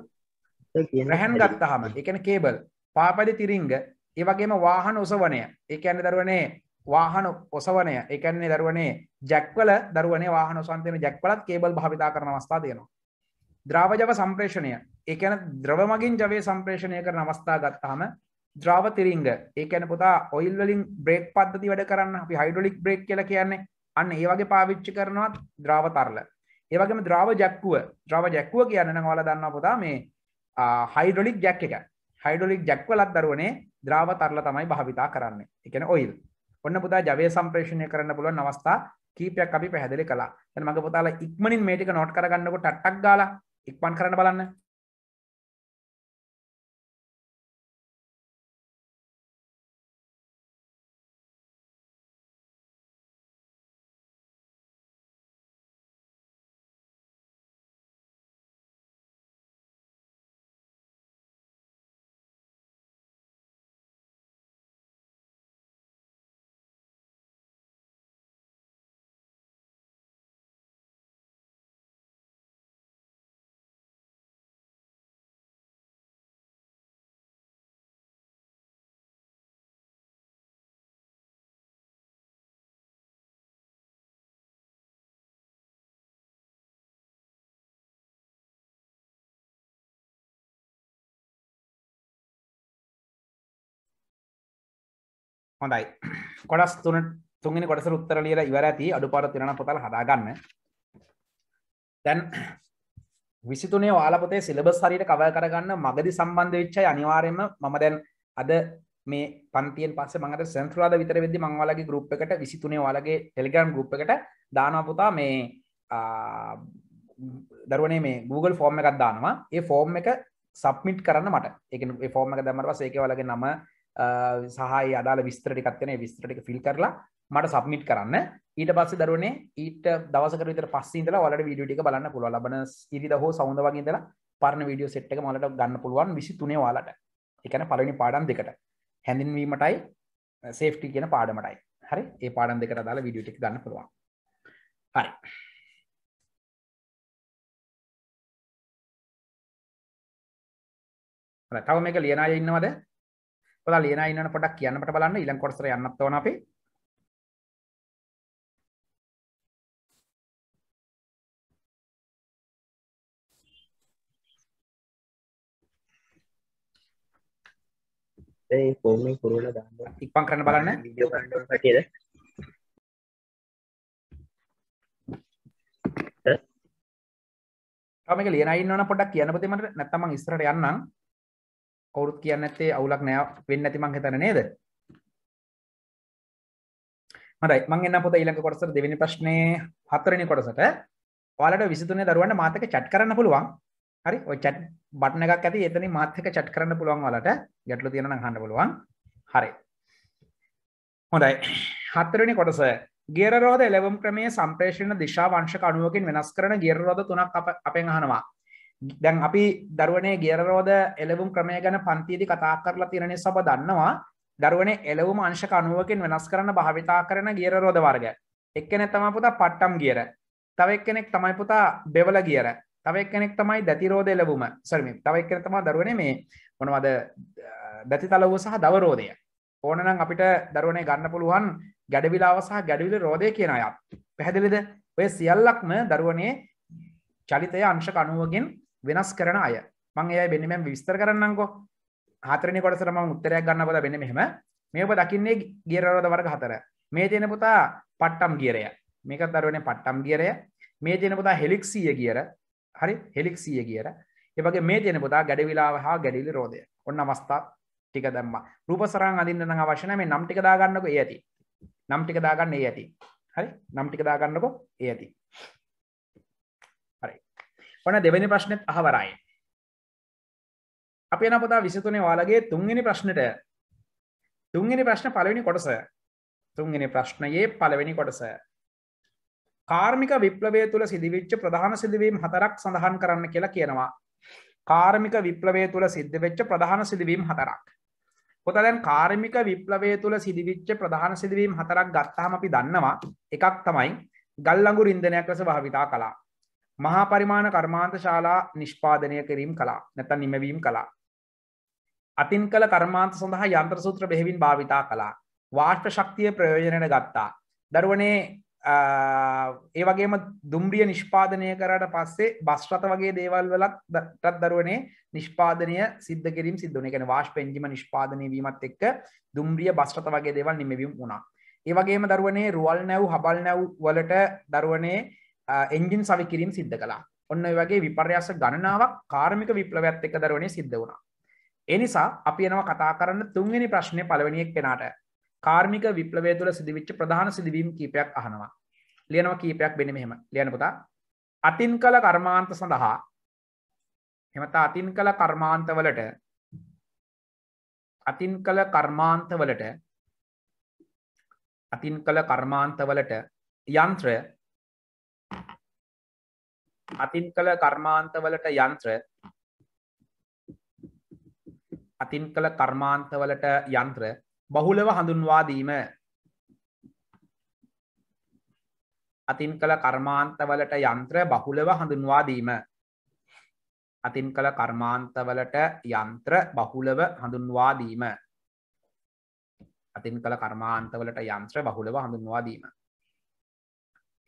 රැහැන් ගත්තහම එකන කේබල් පාපදි තිරිංග ඒවගේම වාහන ඔසවනය ඒ ඇන්න දරුවනේ වාහන ඔසවනය එකන්නේ දරුවනේ ජැක්වල දරුවන වාහන සන්තයන ජැක්වලත් කේබල් භාවිතා කරන අවස්ථා තියෙනවා ද්‍රාවජව සම්ප්‍රේෂණය ඒකැන ද්‍රව මගින් ජවේ සම්ප්‍රේෂණය කරන අවස්ථා ගත්තාම ද්‍රාව තිරිංග ඒකැන පුතා ඔයිල්වලින් බ්‍රේක් පද්ධති වැඩ කරන්න අපි හයිඩොලික් බ්‍රේක් කියල කියන්නේ අන්න ඒවගේ පාවිච්චි කරනවත් ද්‍රාව තරල ඒවගේම ද්‍රාව ජැක්කුව ද්‍රාව ජැක්කුව කියන්න වල දන්න පුතා මේ හයිඩොලික් ජැක් එක හයිඩොලික් ජැක්වලත් දරුවනේ ද්‍රාව තරල තමයි භාවිතා කරන්න එකන ඔයිල් ඔන්න පුතා ජවය සම්ප්‍රේෂණය කරන්න පුළුවන් අවස්ථා කීපයක් අපි පැහැදිලි කලා මඟ පුතාලා ඉක්මනින් මේටික නොට් කරගන්නකොට ටක් ගාලා ඉක්මන් කරන්න බලන්න හොඳයි කොඩස් තුන තුන්ගනි කොටස උත්තර ලියලා ඉවර ඇති අඩුපාඩු තිරණ පොතල් හදාගන්න දැන් විසිතුනේ වාලපොතේ සිලබස් හරියට කවර් කරගන්න මගදි සම්බන්ධ වෙච්චයි අනිවාර්යයෙන්ම මම දැන් අද මේ පන්තියෙන් පස්සේ මම අද සෙන්ත්‍රාද විතර වෙද්දි මම ඔයාලගේ group එකට 23 ඔයාලගේ Telegram group එකට දානවා පුතා මේ දරුවනේ මේ Google form එකක් දානවා. ඒ form එක submit කරන්න මට. ඒ කියන්නේ ඒ form එක දැම්මම පස්සේ ඒකේ ඔයාලගේ නම සහයි අදාල විස්ත්‍රටිකත්වන විස්ත්‍රටික ෆිල් කරලා මට සබ්මිට් කරන්න ඊට පස්ස දරුවනේ ඊට දවසකරවිට පස්සේදල වලට වීඩියටික බලන්න පුළුව ලබන ඉරිද හෝ සෞඳ වගේදල පරණ වීඩියෝ සෙට් එක මලට ගන්න පුළුවන් විසි තුනේ වාලට එකන පලනි පාඩම් දෙකට හැඳින්වීමටයි සේෆ්ටි කියන පාඩමටයි හරි ඒ පාඩම් දෙකට දාලා විඩියටික් ගන්න පුළුවන් හරි තව මේක ලියනාය ඉන්නවද ඔයාලා ලියන අය ඉන්නවනම් පොඩ්ඩක් කියන්න මට බලන්න ඊළඟ කොටසට යන්නත් ඕන අපි ඒ ෆෝම් එක පුරවලා දාන්න ඉක්පන් කරන්න බලන්න වීඩියෝ ගන්න කටියද තම එක ලියන අය ඉන්නවනම් පොඩ්ඩක් කියන්න පුතේ මට නැත්නම් මම ඉස්සරහට යන්නම් කවුරුත් කියන්න ඇත්තේ අවුලක් නෑ වෙන්න ඇති මං හිතන්නේ නේද හරයි මං එන්න පොත ඊළඟ කොටසට දෙවෙනි ප්‍රශ්නේ හතරවෙනි කොටසට ඔයාලට 23 දරුවන්ට මාත් එක්ක chat කරන්න පුළුවන් හරි ඔය chat බටන් එකක් ඇති එතනින් මාත් එක්ක chat කරන්න පුළුවන් ඔයාලට ගැටලු තියෙනවා නම් අහන්න පුළුවන් හරි හොඳයි හතරවෙනි කොටස ගියර රෝද එලවම් ක්‍රමයේ සම්ප්‍රේෂණ දිශා වංශක අණුවකින් වෙනස් කරන ගියර රෝද තුනක් අපෙන් අහනවා දැන් අපි දරුවනේ ගේරරෝධ එලවුම් ක්‍රමය ගැන පන්තියේදී කතා කරලා තියෙන නිසා ඔබ දන්නවා දරුවනේ එලවුම් අංශක 90කින් වෙනස් කරන්න භාවිතා කරන ගේරරෝධ වර්ග එක්කෙනෙක් තමයි පුතා පට්ටම් ගියර තව එක්කෙනෙක් තමයි පුතා බෙවල ගියර තව එක්කෙනෙක් තමයි දැතිරෝධ එලවුම සරි මේ තව එක්කෙනෙක් තමයි දරුවනේ මේ මොනවද දැති තලවුව සහ දව රෝධය ඕනනම් අපිට දරුවනේ ගන්න පුළුවන් ගැඩවිලාව සහ ගැඩවිලි රෝධය කියන අයත් පැහැදිලිද ඔය සියල්ලක්ම දරුවනේ චලිතය අංශක අනුවකින් වෙනස් කරන අය මං ඒ බෙන්නිමැම් විස්තර කරන්නකෝ හතරනි කොටසරම උත්තරයක් ගන්න පොද බෙන මෙහෙම මේ ඔබ දකින්නේ ගියරරෝද වර්ග හතර මේ තියෙන පුතා පට්ටම් ගියරය මේකත් දරුවනේ පට්ටම් ගියරය මේ තියෙන පුතා හෙලික්සිය ගියර හරි හෙලික්සිය ගියර ඒවගේ මේ තියෙන පුතා ගැඩවිලාව හා ගැඩිලි රෝධය ඔන්න අවස්ථා ටික දැම්මා රූපසරං අඳින්න නම් අවශ්‍ය නැහැ මේ නම් ටික දාගන්නකෝ ඒ ඇති නම් ටික දාගන්න ඒ ඇති හරි නම් ටික දාගන්නකෝ ඒ ඇති ඔන දෙවැනි ප්‍රශ්නත් අහවරයි. අපේ නපතා විසතුනේ වාලගේ තුන්ගනි ප්‍රශ්නට තුන්ගනි ප්‍රශ්න පලවෙනි කොටස තුන්ගෙන ප්‍රශ්නයේ පලවෙනි කොටස. කාර්මික විප්ලවය තුළ සිදිවිච්ච ප්‍රධාන සිදුවීම් හතරක් සඳහන් කරන්න කියලා කියනවා. කාර්මික විප්ලවය තුළ සිද්ධවෙච්ච ප්‍රධාන සිදුවීම් හතරක්. පොතදැන් කාර්මික විප්ලවය තුළ සිදිවිච්ච ප්‍රධාන සිදුවීම් හතරක් ගත්තාම අපි දන්නවා එකක් තමයි ගල්ලඟු රින්දනයක් ලෙස භාවිතා කලා මහා පරිමාණ කර්මාන්ත ශාලා නිෂ්පාදනය කිරීම් කලා නැත නිමවීම් කලා. අතින් කළ කර්මාන්ත සඳහා යන්ත්‍ර සූත්‍ර බෙහෙවින් භාවිතා කලා වාර්ෂ්ට ශක්තිය ප්‍රයෝජනයට ගත්තා. දරුවනේ ඒ වගේම දුම්රිය නිෂ්පාදනය කරට පස්සේ බස්රත වගේ දේවල් වලත් ටත් දරුවනේ නිෂ්පාදනය සිද්ධ කිරීම සිද්ධන එකන වාශ් පෙන්ජිම නිෂ්පාදනය වීමත් එක්ක දුම්රිය බස්රත වගේ දේවල් නිමවීම් වුණා. ඒවගේම දරුවනේ රුවල් නැව් හබල් නැව් වලට දරුවනේ එන්ජින් සවි කිරීම සිද්ධ කලා ඔන්න වගේ විපර්යාස ගණනාවක් කාර්මික විප්ලවඇත් එක දරුවනේ සිද්ධ වුණා. එනිසා අපි එනවා කතා කරන්න තුන්ගනි ප්‍රශ්නය පලවනියෙක් කෙනාට කාර්මික විප්ලවේ තුළ සිදිවිච්ච ප්‍රධාන සිදුවීම් කීපයක් අහනවා ලියනව කීපයක් බෙන මෙහෙම ලියනපුතා අතින් කල කර්මාන්ත සඳහා එමතා අතින් කල කර්මාන්තවලට අතින් කල කර්මාන්තවලට අතින් කල කර්මාන්තවලට යන්ත්‍රය අතින් කළ කර්මාන්තවලට යන්ත්‍ර අතින් කළ කර්මාන්තවලට යන්ත්‍ර බහුලව හඳුන්වාදීම අතින් කළ කර්මාන්තවලට යන්ත්‍ර බහුලව හඳුන්වාදීම අතින් කළ කර්මාන්තවලට යන්ත්‍ර බහුලව හඳුන්වාදීම අතින් කළ කර්මාන්තවලට යන්ත්‍ර බහුලව හඳුන්වාදීම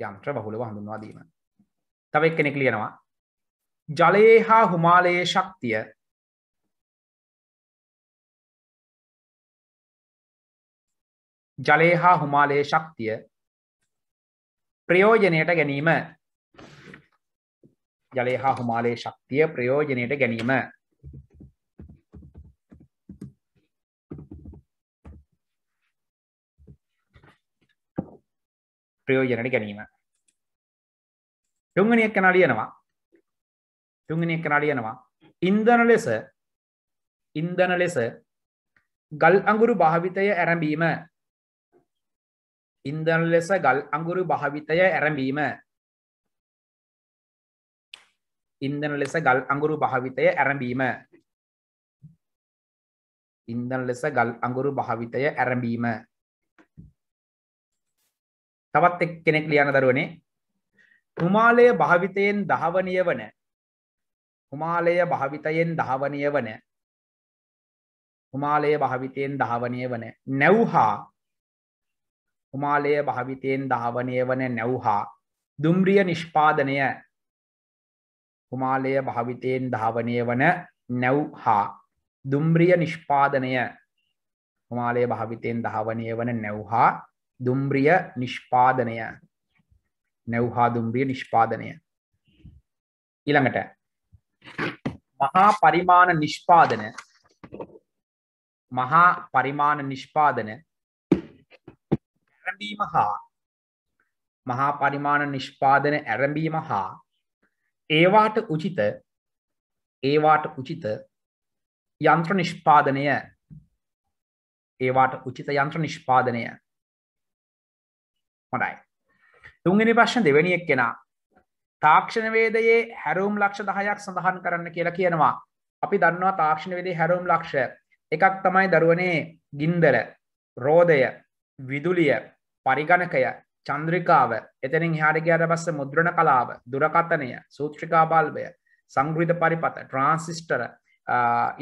යන්ත්‍ර බහුලව හඳුන්වාදීම තව එක් කෙනෙක් ලියනවා ජලයේ හා හුමාලයේ ශක්තිය ජලය හා හුමාලයේ ශක්තිය ප්‍රයෝජනයට ගැනීම ජලය හා හුමාලයේ ශක්තිය ප්‍රයෝජනයට ගැනීම ප්‍රයෝජනයට ගැනීම තුංගනි එක්කන ලියනවා තුංගනි එක්කන ලියනවා ඉන්දන ලෙස ඉන්දන ලෙස ගල් අඟුරු භාවිතය ඇරඹීම ඉන්දන ලෙස ගල් අඟුරු භාවිතය ඇරඹීම ඉන්දන ලෙස ගල් අඟුරු භාවිතය ඇරඹීම ඉන්දන ලෙස ගල් අඟුරු භාවිතය ඇරඹීම තවත් එක් කෙනෙක් ලියන දරුවනේ හුමාලය භාවිතයෙන් දහවනය වන හුමාලය භාවිතයෙන් දහවනය වන හුමාලය භාවිතයෙන් දහවනය වන නැව්හා හුමාලය භාවිතයෙන් දහවනය වන නැව්හා දුම්රිය නිෂ්පාදනය හුමාලය භාවිතයෙන් දහවනය වන නැව්හා දුම්රිය නිෂ්පාදනය හුමාලය භාවිතයෙන් දහවනය වන නැව්හා දුම්රිය නිෂ්පාදනය නැව් හාදුම්රිය නිෂ්පාදනය ඊළඟට මහා පරිමාණ නිෂ්පාදන මහා පරිමාණ නිෂ්පාදන ඇරඹීම හා මහා පරිමාණ නිෂ්පාදන ඇරඹීම හා ඒවාට උචිත ඒවාට උචිත යන්ත්‍ර නිෂ්පාදනය ඒවාට උචිත යන්ත්‍ර නිෂ්පාදනය හොඳයි තුන්ගනි ප්‍රශ්න දෙවැනියක් කෙනා තාක්ෂණවේදයේ හැරුම් ලක්ෂ දහයක් සඳහන් කරන්න කියලා කියනවා අපි දන්නවා තාක්ෂණවේදේ හැරුම් ලක්ෂ එකක් තමයි දරුවනේ ගින්දර රෝධය විදුලිය පරිගණකය චන්ද්‍රිකාව එතනින් හාරිගයාට බස්ස මුද්‍රණ කලාව දුරකතනය සූත්‍රිකා බල්බය සංග්‍රීත පරිපත ට්‍රන්සිිස්ටර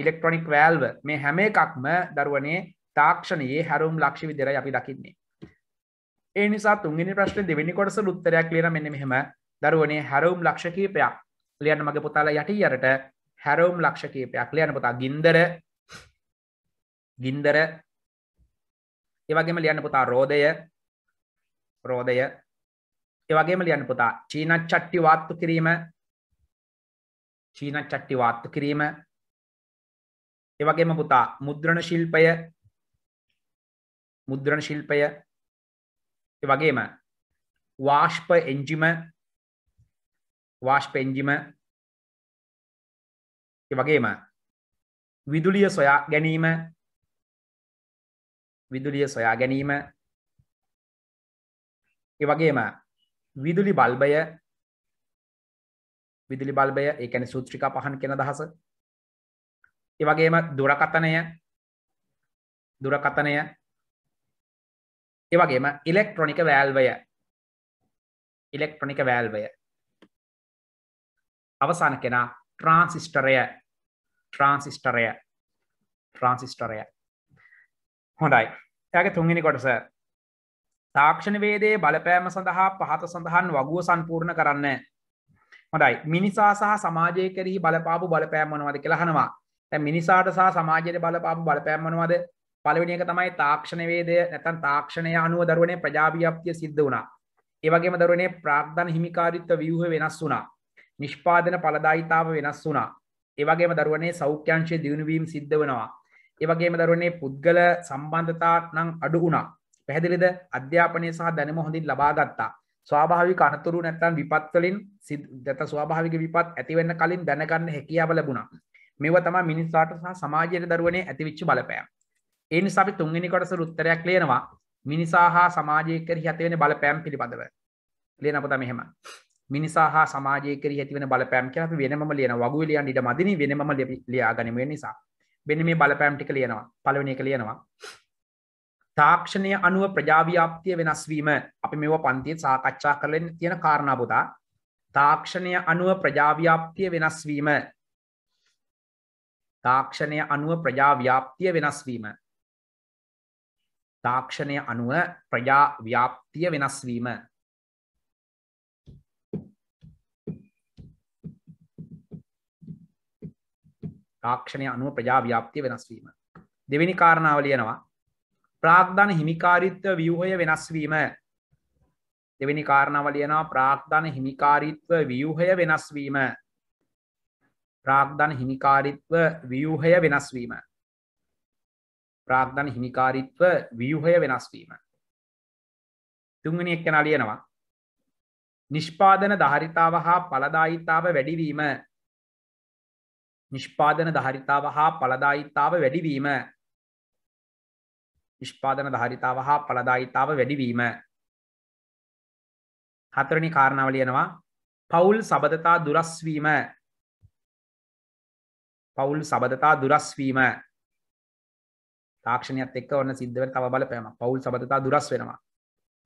ඉලෙක්ට්‍රොනික් වෑල්ව මේ හැම එකක්ම දරුවනේ තාක්ෂණයේ හැරුම් ලක්ෂි විදිර අපි දකින්නේ. ඒ නිසා තුන්ගනි ප්‍රශ්න දෙවැනි කොටස උත්තරයක් ලේන මෙන්න මෙහෙම දරුවනේ හැරවුම් ලක්ෂකීපයක් ලියන්න මගේ පුතාලා යට අරට හැරවුම් ලක්ෂකීපයක් ලියන පුතා ගින්දර ගින්දර ඒවගේම ලියන්න පුතා රෝධය රෝධය ඒවගේම ලියන්න පුතා චීන චට්ටි වාත්තු කිරීම චීන චට්ටි වාත්තු කිරීම ඒවගේම පුතා මුද්‍රණ ශිල්පය මුද්‍රණ ශිල්පය වගේම වාශ්ප එන්ජිම වාශ්ප එන්ජිම වගේම විදුලිය සොයා ගැනීම විදුලිය සොයා ගැනීම වගේම විදුලි බල්බය විදුලි බල්බය ඒකැන සූත්‍රිකා පහන් කෙන දහස වගේම දුරකතනය දුරකතනය ඒවගේම ඉලෙක්ට්‍රොනික වෑල්වය ඉලෙක්ට්‍රොනික වෑල්වය අවසාන කෙනා ට්‍රාන්සිිස්ටරය ට්‍රාන්සිිස්ටරය ට්‍රාන්සිිස්ටරය හොඳයි ඇගේ තුන්ගනි කොටස තාක්ෂණවේදේ බලපෑම සඳහා පහත සඳහන් වගුව සම්පූර්ණ කරන්න හොඳයි මිනිසා සහ සමාජය කෙරෙහි බලපාපු බලපෑම්මනවද කියලහනවා මිනිසාට සහ සමාජයට බලපාපු බලපෑම්මනවද පළවෙනි එක තමයි තාක්ෂණ වේදය නැත්නම් තාක්ෂණය අනුව දරුවනේ ප්‍රජාභිප්තිය සිද්ධ වුණා. ඒ වගේම දරුවනේ ප්‍රාග්ධන හිමිකාරීත්ව ව්‍යුහ වෙනස් වුණා. නිෂ්පාදන ඵලදායිතාව වෙනස් වුණා. ඒ වගේම දරුවනේ සෞඛ්‍යංශයේ දියුණු වීම සිද්ධ වෙනවා. ඒ වගේම දරුවනේ පුද්ගල සම්බන්ධතා නම් අඩු වුණා. පැහැදිලිද? අධ්‍යාපනය සහ දැනුම හොඳින් ලබා ගත්තා. ස්වාභාවික අනතුරු නැත්නම් විපත් වලින් නැත්නම් ස්වාභාවික විපත් ඇති වෙන්න කලින් දැනගන්න හැකියාව ලැබුණා. මේවා තමයි මිනිස්සාට සහ සමාජයේ දරුවනේ ඇතිවිච්ච බලපෑම්. එනි සි තුන්ගනි කොටස උත්තරයක් ලේනවා මිනිසා හා සමාජය කරහි ඇතිවෙන බලපෑම් පිළිබඳව ලේනපත මෙහෙම මිනිසා හා සමාජයකර ඇතිවන බලපෑම් කැප වෙනම ලියන වගුලියන් ඉට මදින වෙනම ලියා ගනිමේ නිසා වෙන මේ බලපෑම්ටික ලියනවා පලවන එක ලියනවා තාක්ෂණය අනුව ප්‍රජාව්‍යාප්තිය වෙනස්වීම අපි මෙව පන්තිත් සාකච්ඡා කරලෙන් තියෙන කාරණාබුදා තාක්ෂණය අනුව ප්‍රජාව්‍යාප්තිය වෙනස්වීම තාක්ෂණය අනුව ප්‍රජාව්‍යාප්තිය වෙනස්වීම තාක්ෂණය අනුව ප්‍රජා ව්‍යාප්තිය වෙනස්වීම තාක්ෂණය අනුව ප්‍රජා ව්‍යාප්තිය වෙනස්වීම. දෙවිනි කාරණාව ලියනවා ප්‍රාග්ධන හිමිකාරිත්ව වියහය වෙනස්වීම දෙවිනි කාරණාව ලියනවා ප්‍රාග්ධන හිමිකාරිත්ව වියහය වෙනස්වීම ප්‍රාග්ධන හිමිකාරිත්ව වියහය වෙනස්වීම ප්‍රාග්ධන හිමිකාරිත්ව වියහය වෙනස්වීම. තුංගනි එක්කෙන ලියනවා. නිෂ්පාදන ධහරිතාව හා පලදායිතාව වැඩිවීම නිෂ්පාදන ධහරිතාව හා පලදායිතාව වැඩිවීම නිෂ්පාදන ධහරිතාව හා පලදායිතාව වැඩිවීම හතරණි කාරණාව ලියනවා පවුල් සබඳතා දුරස්වීම පවුල් සබඳතා දුරස්වීම තාක්ෂණයත් එක්ක ඔන්න සිද්ධව තව බලපෑම පවුල් සබඳතා දුරස් වෙනවා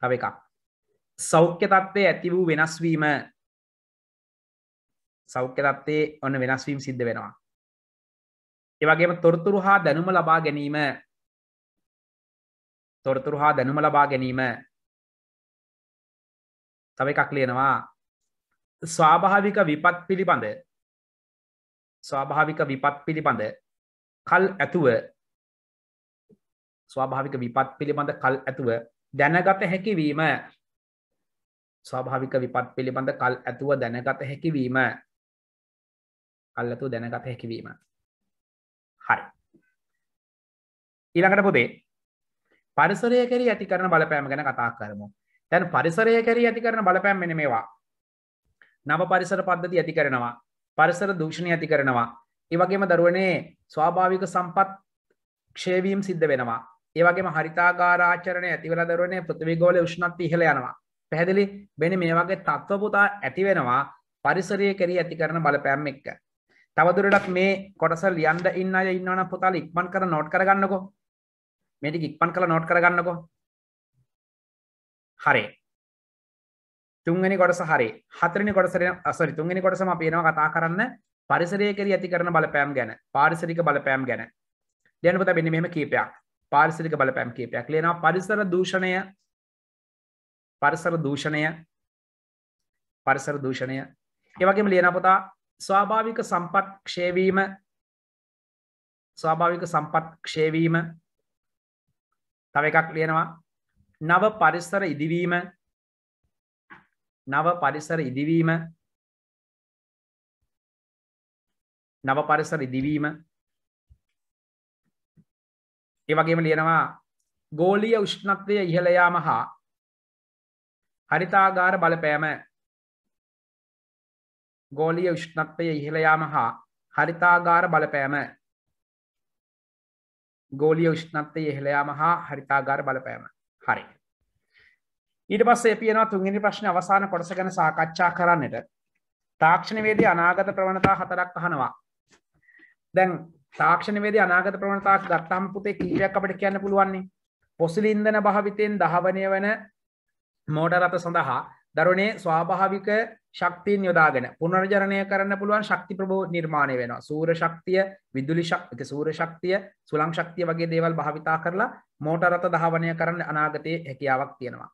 තව එකක් සෞඛ්‍ය තත්ත්වය ඇති වූ වෙනස්වීම සෞඛ්‍ය තත්වේ ඔන්න වෙනස්වීම් සිද්ධ වෙනවා ඒවගේම තොරතුරු හා දැනුම ලබා ගැනීම තොරතුරු හා දැනුම ලබා ගැනීම තව එකක් ලියනවා ස්වාභාවික විපත් පිළිබඳ ස්වාභාවික විපත් පිළිබඳ කල් ඇතුව ස්වාභාවික විපත් පිළිබඳ කල් ඇතුව දැනගත හැකිවීම ස්වාභාවික විපත් පිළිබඳ කල් ඇතුව දැනගත හැකිවීම කල්ලතු දැනගත හැකිවීම හරි ඊළඟට පොදේ පරිසරය කෙරී ඇති කරන බලපෑම ගැන කතා කරමු තැන් පරිසරය කෙරී ඇති කරන බලපෑම් මෙන මේවා නව පරිසර පද්ධති ඇති කරනවා පරිසර දූෂණය ඇති කරනවා ඒවගේම දරුවනේ ස්වාභාවික සම්පත් ක්ෂේවීම් සිද්ධ වෙනවා ඒවගේ හරිතාගාරාචරණය ඇතිවල දරුවනේ පෘතිවිගෝල උෂ්ණත් ඉහළ යනවා. පැහැදිලි මෙනි මේ වගේ තත්ත්වපුතා ඇතිවෙනවා පරිසරය කෙරී ඇති කරන බලපෑම් එක්ක. තවදුරටත් මේ කොටස ලියන්ඩ ඉන්න අය ඉන්නවන පුතාල ඉක්මන් කර නොට් කරගන්නකො මෙටි ඉක්මන් කළ නොට් කරගන්නකො හරේ තුන්ගනි කොටස හරි හතරනි කොටසර අසරි තුන්ගනි කොටසම පේනවා කතා කරන්න පරිසරය කෙරී ඇති කරන බලපෑම් ගැන පාරිසරික බලපෑම් ගැන දැනපත බෙන මෙම කීපයක් පාරිසරික බලපෑම් කේපයක් ලේනවා පරිසර දූෂණය පරිසර දූෂණය පරිසර දූෂණය ඒවගේම ලියනපතා ස්වාභාවික සම්පත් ක්ෂේවීම ස්වාභාවික සම්පත් ක්ෂේවීම තව එකක් ලියනවා නව පරිස්සර ඉදිවීම නව පරිසර ඉදිවීම නව පරිසර ඉදිවීම ඒවගේම ලියනවා ගෝලිය උෂ්ණත්වය ඉහළයාම හා හරිතාගාර බලපෑම ගෝලිය උෂ්ණත්වය ඉහළයාම හා හරිතාගාර බලපෑම ගෝලිය උෂ්ණත්වය ඉහළයාම හා හරිතාගාර බලපෑම හරි ඊට පස්සේ පියන තුන්ගනි ප්‍රශ්න අවසාන කොටස ගැන සාකච්ඡා කරන්නට තාක්ෂණවේදී අනාගත ප්‍රවණතා හතරක් අහනවා දැන් තාක්ෂණවේද අනාගත ප්‍රවණතාක් දත්තාම පුතේ කීපයක් අපට කියන්න පුළුවන්නේ පොසිල ඉන්දන භාවිතයෙන් දහවනය වන මෝට රථ සඳහා දරුණේ ස්වාභාවික ශක්තියෙන් යොදාගෙන පුනර්ජරණය කරන්න පුළුවන් ශක්ති ප්‍රබෝ නිර්මාණය වෙන සූර ශක්තිය විදුලි ශක්තික සූර ශක්තිය සුළං ශක්තිය වගේ දේවල් භාවිතා කරලා මෝට රථ දහවනය කරන්න අනාගතයේ හැකියාවක් තියෙනවා.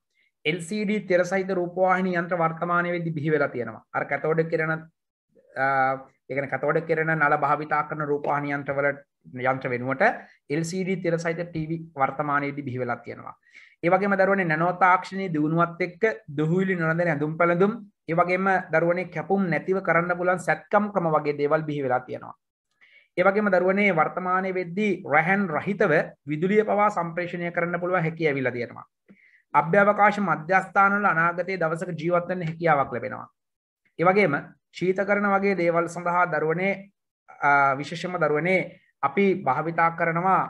LCD තෙර සහිත රූපවාහිනී යන්ත්‍ර වර්තමානය වෙදි බිහිවෙලා තියෙනවා අර කැතෝඩ කරන එකන කතෝඩ කරන නල භාවිතා කරන රූපාණ යන්ත්‍රවල යන්ත්‍ර වෙනුවට LCD තෙර සහිත TV වර්තමානයේදී බිහිවෙලා තියෙනවා. ඒ වගේම දරුවනේ නැනෝ තාක්ෂණයේ දියුණුවත් එක්ක දුහුවිලි නොනඳන ඇඳුම් පැළඳුම් ඒ වගේම දරුවනේ කැපුම් නැතිව කරන්න පුළුවන් සැත්කම් ක්‍රම වගේ දේවල් බිහිවෙලා තියෙනවා. ඒ වගේම දරුවනේ වර්තමානයේ වෙද්දී රැහන් රහිතව විදුලිය පවා සම්ප්‍රේෂණය කරන්න පුළුවන් හැකියාවිලා තියෙනවා. අභ්‍යවකාශ මධ්‍යස්ථානවල අනාගතයේ දවසක ජීවත් වෙන්න හැකියාවක් ලැබෙනවා. ඒ වගේම ශීත කරන වගේ දේවල් සඳහා දරුවනේ විශේෂම දරුවනේ අපි භාවිතා කරනවා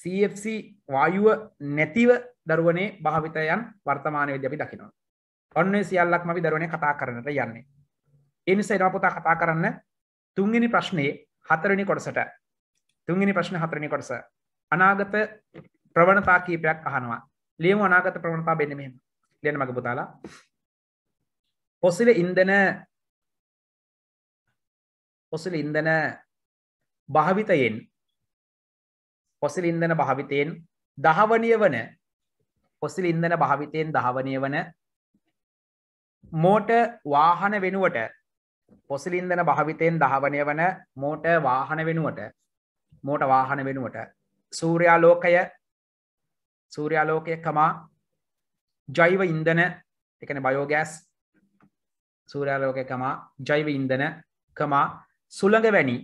CFC වායුව නැතිව දරුවනේ භාවිතයන් වර්තමාන වෙද අපි දකිනවා. ඔන්න සියල්ලක් මි දරුවනේ කතා කරනට යන්නේ. එනිසා එනපුතා කතා කරන්න තුන්ගනි ප්‍රශ්නයේ හතරනි කොටසට තුන්ගනි ප්‍රශ්න හතරනි කොටස අනාගත ප්‍රවණතා කීපයක් අහනවා ලියම අනාගත ප්‍රවණතා බෙන්නමීම ලියන මග පුතාලා පොසිල ඉන්දන පොසිල ඉන්දන භාවිතයෙන් පොසිල ඉන්දන භාවිතයෙන් දහවනිය වන පොසිල ඉන්දන භාවිතයෙන් දහවනිය වන මෝට වාහන වෙනුවට පොසිලින්දන භාවිතයෙන් දහවනය වන මෝට වාහන වෙනුවට මෝට වාහන වෙනුවට සූරයාලෝකය සූරයාලෝකය කමා ජෛව ඉන්දන එකන බයෝගෑස් සූරයාලෝකකමා ජෛව ඉන්දන කමා සුළඟ වැනි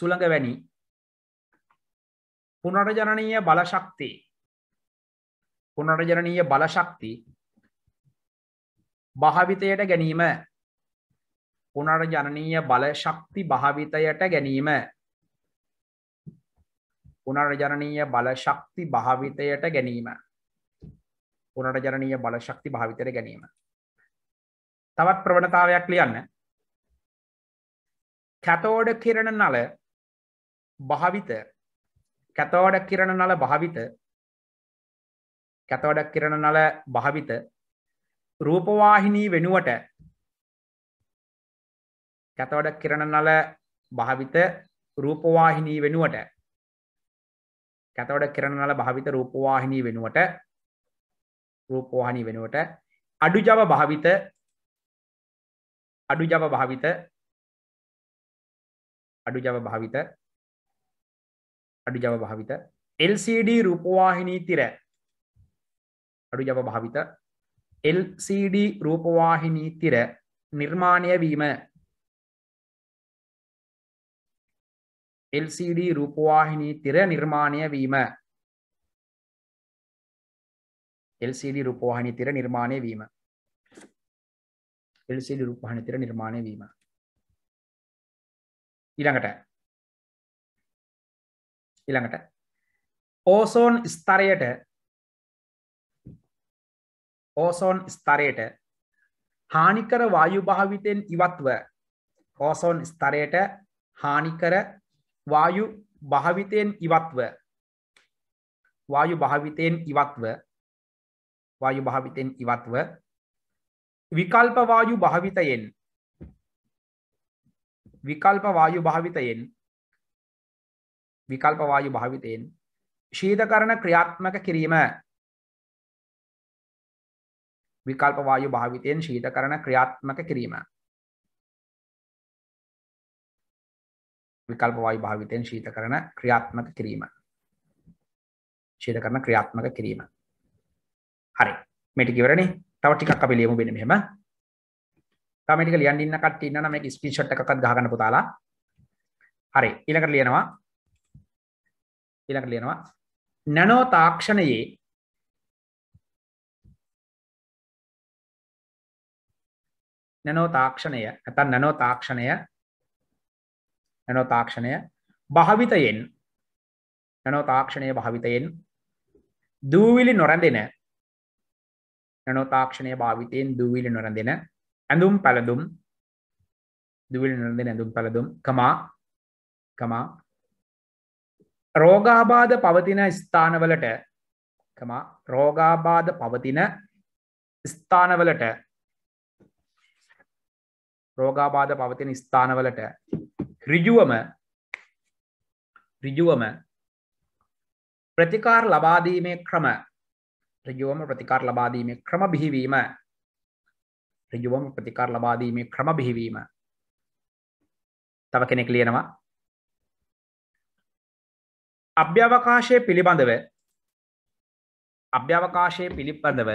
සුළඟ වැනි පුනරජනනීය බලශක්ති පුනරජනීය බලශක්ති භාවිතයට ගැනීම පුනරජනනීය බලශක්ති භාවිතයට ගැනීම පුනරජනනීය බලශක්ති භාවිතයට ගැනීම පුනරජනීය බලශක්ති භාවිතයට ගැනීම තවත් ප්‍රවණතාවයක් ලියන්න කැතෝඩ කිරණ නල භාවිත කැතෝඩ කිරණ නල භාවිත කැතෝඩක් කිරණ නල භාවිත රූපවාහිනී වෙනුවට කැතෝඩක් කිරණ නල භාවිත රූපවාහිනී වෙනුවට කැතවඩ කිරණ නල භාවිත රූපවාහිනී වෙනුවට රූපවාහිනී වෙනුවට අඩුජව භාවිත අඩු ජව භාවිත අඩු ජව භාවිත අඩු ජව භාවිත LCD රූපවාහිනී තිර අඩු ජව භාවිත LCD රූපවාහිනී තිර නිර්මාණය වීම LCD රූපවාහිනී තිර නිර්මාණය වීම LCD රූපවාහිනී තිර නිර්මාණය වීම එල්සිඩි රූපහානිතර නිර්මාණය වීම. ඊළඟට ඊළඟට ඕසෝන් ස්තරයට ඕසෝන් ස්තරයට හානිකර වායු භාවිතයෙන් ඉවත්ව ඕසෝන් ස්තරයට හානිකර වායු භාවිතයෙන් ඉවත්ව වායු භාවිතයෙන් ඉවත්ව වායු භාවිතයෙන් ඉවත්ව විකල්පවායු භාවිතයෙන් විකල්පවායු භාවිතයෙන් විකල්පවායු භාවිතයෙන් ශීධකරණ ක්‍රියාත්මක කිරීම විකල්පවායු භාවිතයෙන් ශීධකරණ ක්‍රියාත්මක කිරීම විකල්පවායු භාවිතයෙන් ශීතකරණ ක්‍රියාත්මක කිරීම ශීතකරණ ක්‍රියාත්මක කිරීම හරි මෙටි කිවරනේ තව ටිකක් අපි ලියමු වෙන මෙහෙම. තමයි ටික ලියන්න ඉන්න කට්ටිය ඉන්නවා නම් මේක ස්ක්‍රීන්ෂොට් එකක්වත් ගහගන්න පුතාලා. හරි ඊළඟට ලියනවා. ඊළඟට ලියනවා නැනෝ තාක්ෂණයේ නැනෝ තාක්ෂණය නැත්නම් නැනෝ තාක්ෂණය නැනෝ තාක්ෂණය භාවිතයෙන් නැනෝ තාක්ෂණය භාවිතයෙන් දූවිලි නොරැඳෙන නනෝ තාක්ෂණය භාවිතයෙන් දුවිලි නොරඳෙන ඇඳුම් පැළඳුම් දුවිලි නොරඳෙන ඇඳුම් පැළඳුම් කමා කමා රෝගාබාධ පවතින ස්ථානවලට කමා රෝගාබාධ පවතින ස්ථානවලට රෝගාබාධ පවතින ස්ථානවලට ඍජුවම ඍජුවම ප්‍රතිකාර ලබාදීමේ ක්‍රම ඍජුවම ප්‍රතිකාර ලබා දීමේ ක්‍රම බිහිවීම ඍජුවම ප්‍රතිකාර ලබා දීමේ ක්‍රම බිහිවීම තව කෙනෙක් ලියනවා අභ්‍යවකාශය පිළිබඳව අභ්‍යවකාශය පිළිබඳව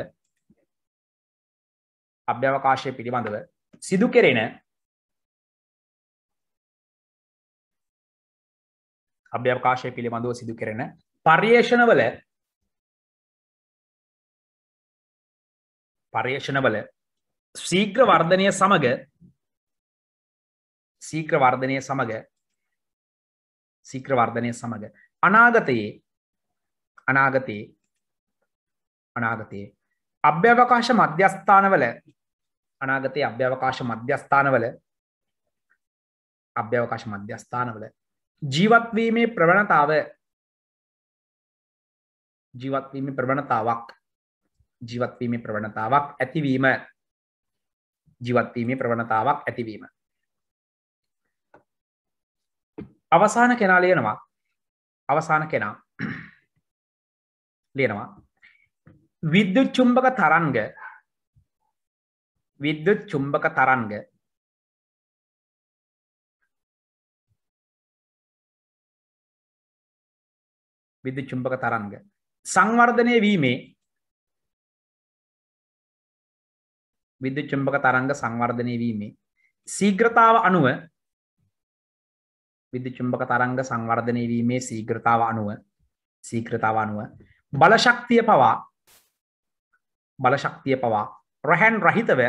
අභ්‍යවකාශය පිළිබඳව සිදු කෙරෙන අභ්‍යවකාශය පිළිබඳව සිදු කෙරෙන පර්යේෂණවල පර්යේෂණවල සීග්‍ර වර්ධනය සමඟ සීක්‍ර වර්ධනය සමඟ සීක්‍ර වර්ධනය සමඟ අනාගතයේ අනාගතයේ අනාගතයේ අභ්‍යවකාශ මධ්‍යස්ථානවල අනාගතයේ අභ්‍යවකාශ මධ්‍යස්ථානවල අභ්‍යවකාශ මධ්‍යස්ථානවල ජීවත්වීමේ ප්‍රවණතාව ජීවත්වීම ප්‍රවණතාවක් ජීවත්වීමේ ප්‍රවණතාවක් ඇතිවීම ජීවත්වීමේ ප්‍රවණතාවක් ඇතිවීම. අවසාන කෙනා ලියනවා අවසාන කෙනා ලියනවා විද්‍යුත් චුම්භක තරන්ග විද්‍යුත් චුම්භක තරන්ග විද්‍යුත් චුම්භක තරන්ග සංවර්ධනය වීමේ විද්‍යු චුම්භක තරංග සංවර්ධනය වීමේ සීග්‍රතාව අනුව විද්‍යු චුම්භක තරංග සංවර්ධනය වීමේ සීග්‍රතාව අනුව සීක්‍රතාව අනුව බලශක්තිය පවා බලශක්තිය පවා රැහැන් රහිතව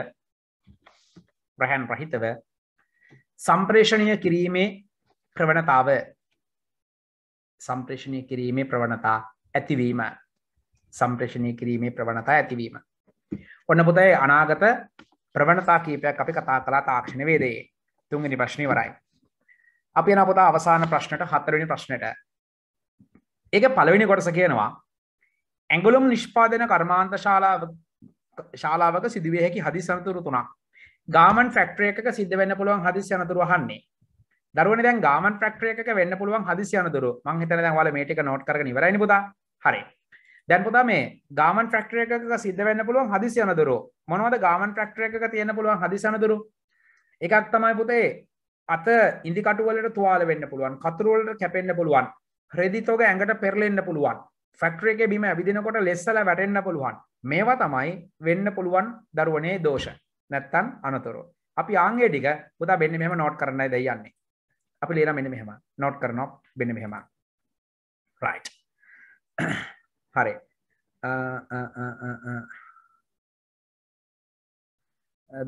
ප්‍රහැන් රහිතව සම්ප්‍රේෂණය කිරීමේ ප්‍රවණතාව සම්ප්‍රේෂණය කිරීමේ ප්‍රවණතා ඇතිවීම සම්ප්‍රේෂණය කිරීමේ ප්‍රවණතා ඇතිවීම ඔන්න පුතේ අනාගත ප්‍රවණතා කීපයක් අපි කතා කලා තාක්ෂණ වේදයේ තුන්ගනි ප්‍රශ්නය වරයි. අපි එන පුතා අවසාන ප්‍රශ්නට හතරනි ප්‍රශ්නයට. ඒක පළවෙනි කොටස කියනවා ඇගුලුම් නිෂ්පාදන කර්මාන්ත ශාලාව ශාලාවක සිදුවයහැකි හදි සනතුරු තුනක් ගාමන් ෆක්ට්‍රේ එක සිද්ධ වෙන්න පුළුවන් හදිසි යනතුරු වහන්නේ දරුවන දැන් ගාමන් ෆක්ට්‍රේ එක වෙන්න පුළුවන් හදිසි යනතුරු මං හිතන දැන් ඔයාලා මේ ටික නෝට් කරගෙන ඉවරයි නේ පුතා හරි දැන් පුතා මේ ගාමන් ෆක්ටර එකක සිද්ධ වෙන්න පුළුවන් හදිසියනදුරු මොනවද ගාමන් ෆක්ටර එකක තියෙන පුළුවන් හදිසනදුරු එකක් තමයි පුතේ අත ඉදිකටුවලට තුවාල වෙන්න පුළුවන් කතුරුවලට කැපෙන්න්න පුළුවන් ක්‍රෙදිතෝක ඇඟට පෙරලෙන්න්න පුළුවන් ෆක්ටර එක බිම ඇවිදිනකොට ලෙස්සල වැටෙන්න්න පුළුවන් මේවා තමයි වෙන්න පුළුවන් දරුවනේ දෝෂ නැත්තන් අනතුරු අපි ආංගේ ටික පුතා බෙන්න්න මෙහම නොට් කරන්න දයන්නේ අපි ලේන මෙන්න මෙහෙම නොට් කරනොක් බෙන මෙහෙම රයිට් හරි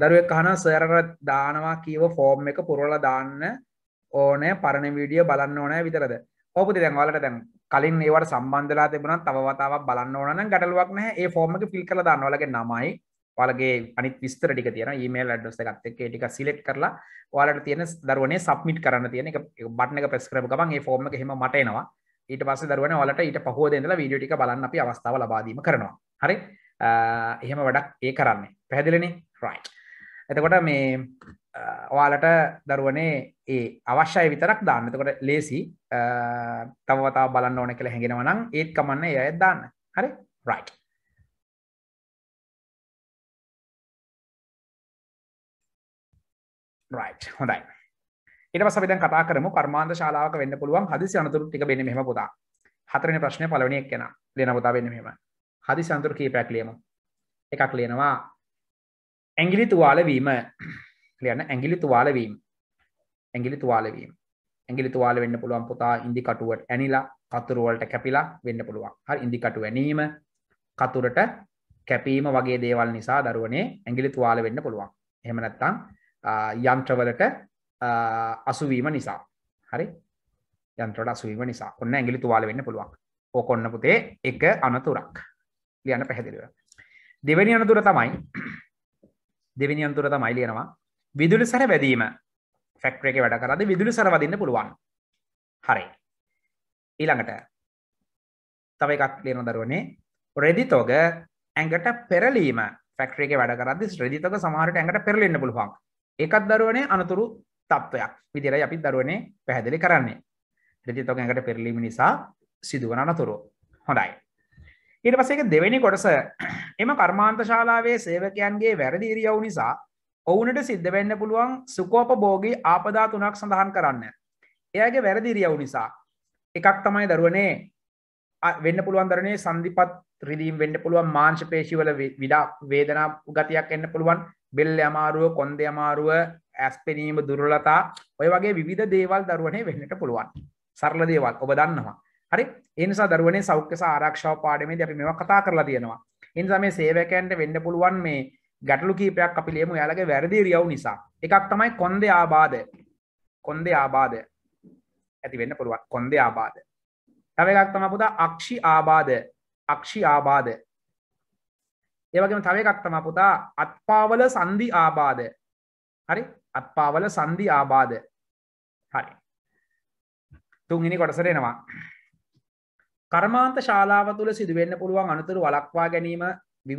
දරුවක් කහන සරර දානවා කීව ෆෝර්ම් එක පුරවල දාන්න ඕනෑ පරණ වීඩිය බලන්න ඕනෑ විතරද ඔපති දැන් වලට දැන් කලින් ඒවට සම්බන්ධලා තිබුණ තවතාවක් බලන්න ඕන ගැටලුවක් නෑ ඒ ෆෝර්ම එක ෆිල් කළ දන්නවලගේ නමයි වලගේ අනි විස්තර ටික තියෙන ඊමේල් අඩස් එකත් එක්ක ටික සිලෙක්ට් කරලා ඔයාලට තියෙන දරුවනේ සබ්මිට් කරන්න තියෙන එක බටන එක ප්‍රෙස් කරපු ගමන් ඒ ෆෝම් එක එහෙම මට එනවා ඊට පස්ස දරුවන ඔලට ඊට පහෝ දෙදලා වීඩියෝ ටික බලන්න අපි අවස්ථාව ලබාදීම කරනවා හරි එහෙම වැඩක් ඒ කරන්නේ පැහැදිලනේ රයි් එතකොට මේ ඔයාලට දරුවනේ ඒ අවශ්‍යය විතරක් දාන්න එතකොට ලේසි තවතාව බලන්න ඕන කළ හැඟෙනව නම් ඒත් කමන්න යයත් දාන්න හරි රයි් රයි් හොඳයි ඊට පස්සේ අපි දැන් කතා කරමු කර්මාන්ත ශාලාවක වෙන්න පුළුවන් හදිසි අනතුරු ටික වෙන්නේ මෙහෙම පුතා. හතරවෙනි ප්‍රශ්නේ පළවෙනි එක කෙනා. ලියන පුතා වෙන්නේ මෙහෙම. හදිසි අනතුරු කීපයක් ලියමු. එකක් ලියනවා ඇඟිලි තුවාල වීම. ලියන්න ඇඟිලි තුවාල වීම. ඇඟිලි තුවාල වීම. ඇඟිලි තුවාල වෙන්න පුළුවන් පුතා ඉන්දි කටුවට ඇනිලා කතුරු වලට කැපිලා වෙන්න පුළුවන්. හරි ඉන්දි කටු ඇනීම කතුරට කැපීම වගේ දේවල් නිසා දරුවනේ ඇඟිලි තුවාල වෙන්න පුළුවන්. එහෙම නැත්නම් යන්ත්‍රවලට අසුවීම නිසා හරි යන්ත්‍රට අසුවීම නිසා ඔන්න ඇගිලි තුවාල වෙන්න පුළුවන් ඕකොන්න පුතේ එක අනතුරක් ලියන්න පැහැදිලිව දෙවැනි අනතුර තමයි දෙවැනි අන්තුර තමයි ලියනවා විදුලි සැර වැදීම ෆැක්ට්‍ර එක වැඩ කරද විදුලි සරවදින්න පුළුවන් හරි ඊළඟට තව එකක් ලියන දරුවනේ රෙදිතෝග ඇඟට පෙරලීම ෆැක්ට්‍රේ වැඩ කරදදි රෙදිතක සමහරට ඇඟට පෙරලෙන්න පුළුවන් එකත් දරුවනේ අනතුරු තත්ත්වයක් විදිරයි අපි දරුවනේ පැහැදිලි කරන්නේ රිජිතෝගකට පෙරලීම නිසා සිදුවන අනතුරු හොඳයි. ඊට පසේක දෙවැනි කොටස එම කර්මාන්ත ශාලාවේ සේවකයන්ගේ වැරදිීරියව් නිසා ඔවුනට සිද්ධ වෙන්න පුළුවන් සුකෝපභෝගී ආපදා තුනක් සඳහන් කරන්න. එයාගේ වැරදිරියව් නිසා. එකක් තමයි දරුවනේ වෙන්න පුළුවන් දරනේ සන්ධිපත් රිදීම් වෙන්න පුළුවන් මාංශ පේශිවල විඩා වේදනා ගතියක් එන්න පුළුවන් බෙල්ල අමාරුව කොන්ද අමාරුව ඇස්පෙනීම දුරලතා ඔය වගේ විධ දේවල් දරුවනේ වෙන්නට පුළුවන් සරල දේවල් ඔබ දන්නවා හරි එනිසා දරුවනේ සෞඛ්‍ය ආරක්ෂාව පාඩමේ අපි මෙවා කතා කරලා තියෙනවා එනිසා මේ සේවකයන්ට වෙන්න පුළුවන් මේ ගැටලු කීපයක් අපි ලියමු යාලගේ වැරදි රියව් නිසා එකක් තමයි කොන්දේ ආබාධ කොන්දේ ආබාධ ඇති වෙන්න පුළුවන් කොන්දේ ආබාධ තව එකක් තමයි පුතා අක්ෂි ආබාධ අක්ෂි ආබාධ ඒවගේම තව එකක් තමයි පුතා අත්පාවල සන්ධි ආබාධ හරි අත්පාවල සන්ධි ආබාධ හරි තුන්ගනි කොටසරෙනවා කර්මාන්ත ශාලාව තුළ සිදුවෙන්න පුළුවන් අනතුරු වලක්වා ගැනීම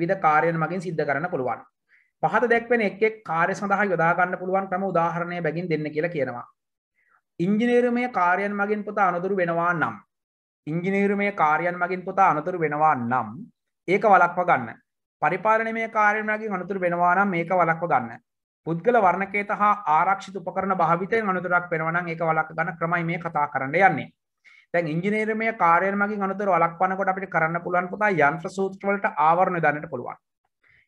විධ කාරයන මගින් සිද්ධ කරන පුළුවන් පහත දැක්වෙන එක් කාරය සඳහා යොදාගන්න පුළුවන් ක්‍රම උදාහරණය බැගින් දෙන්න කියලා කියනවා ඉංජිනේරුමය කාරයන් මගින් පොත අනතුරු වෙනවා නම් ඉංජිනේරුමය කාරයන් මගින් පොත අනතුරු වෙනවා නම් ඒක වලක්ව ගන්න පරිපාලනමය කාරයන් මගින් අනතුරු වෙනවා නම් මේක වලක්ව ගන්න පුද්ගල වර්ණකේත හා ආරක්ෂි උපකරන භාවිතය අනතුරක් පෙනවන එක වලක් ගන්න ක්‍රමයි මේ කතා කරන්න යන්නේ තැන් ඉංජිනේරමය කාරයන් මගේ අනතුර වලක්වනකොට අපිට කරන්න පුළුවන් පුතා යන්ත්‍ර සූත්‍රවලට ආවරණ දන්නට පුළුවන්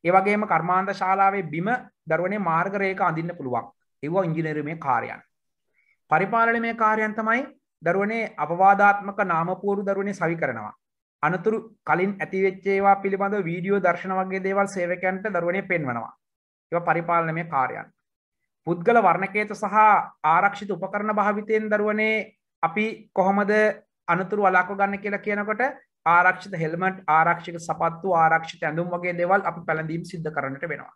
ඒවගේම කර්මාන්ත ශාලාවේ බිම දරුවනේ මාර්ගරයක අඳන්න පුළුවන් ඒවා ඉංජිනේරමය කාරයන් පරිපාලනමය කාරයන් තමයි දරුවනේ අපවාධාත්මක නාමපූරු දරුවනේ සවි කරනවා අනතුරු කලින් ඇතිවෙච්චේවා පිළිබඳ වීඩියෝ දර්ශන වගේ දේවල් සේවකන්ට දරුවනේ පෙන්වනවා ඒව පරිපාලනමය කාරයන්. පුද්ගල වර්ණකේත සහ ආරක්ෂිත උපකරණ භාවිතයෙන් දරුවනේ අපි කොහොමද අනතුරු වලාකෝ ගන්න කියලා කියනකොට ආරක්ෂිත හෙල්මට් ආරක්ෂික සපත්තු ආරක්ෂිත ඇඳුම් වගේ දෙවල් අපි පැළඳීම් සිද්ධ කරන්නට වෙනවා.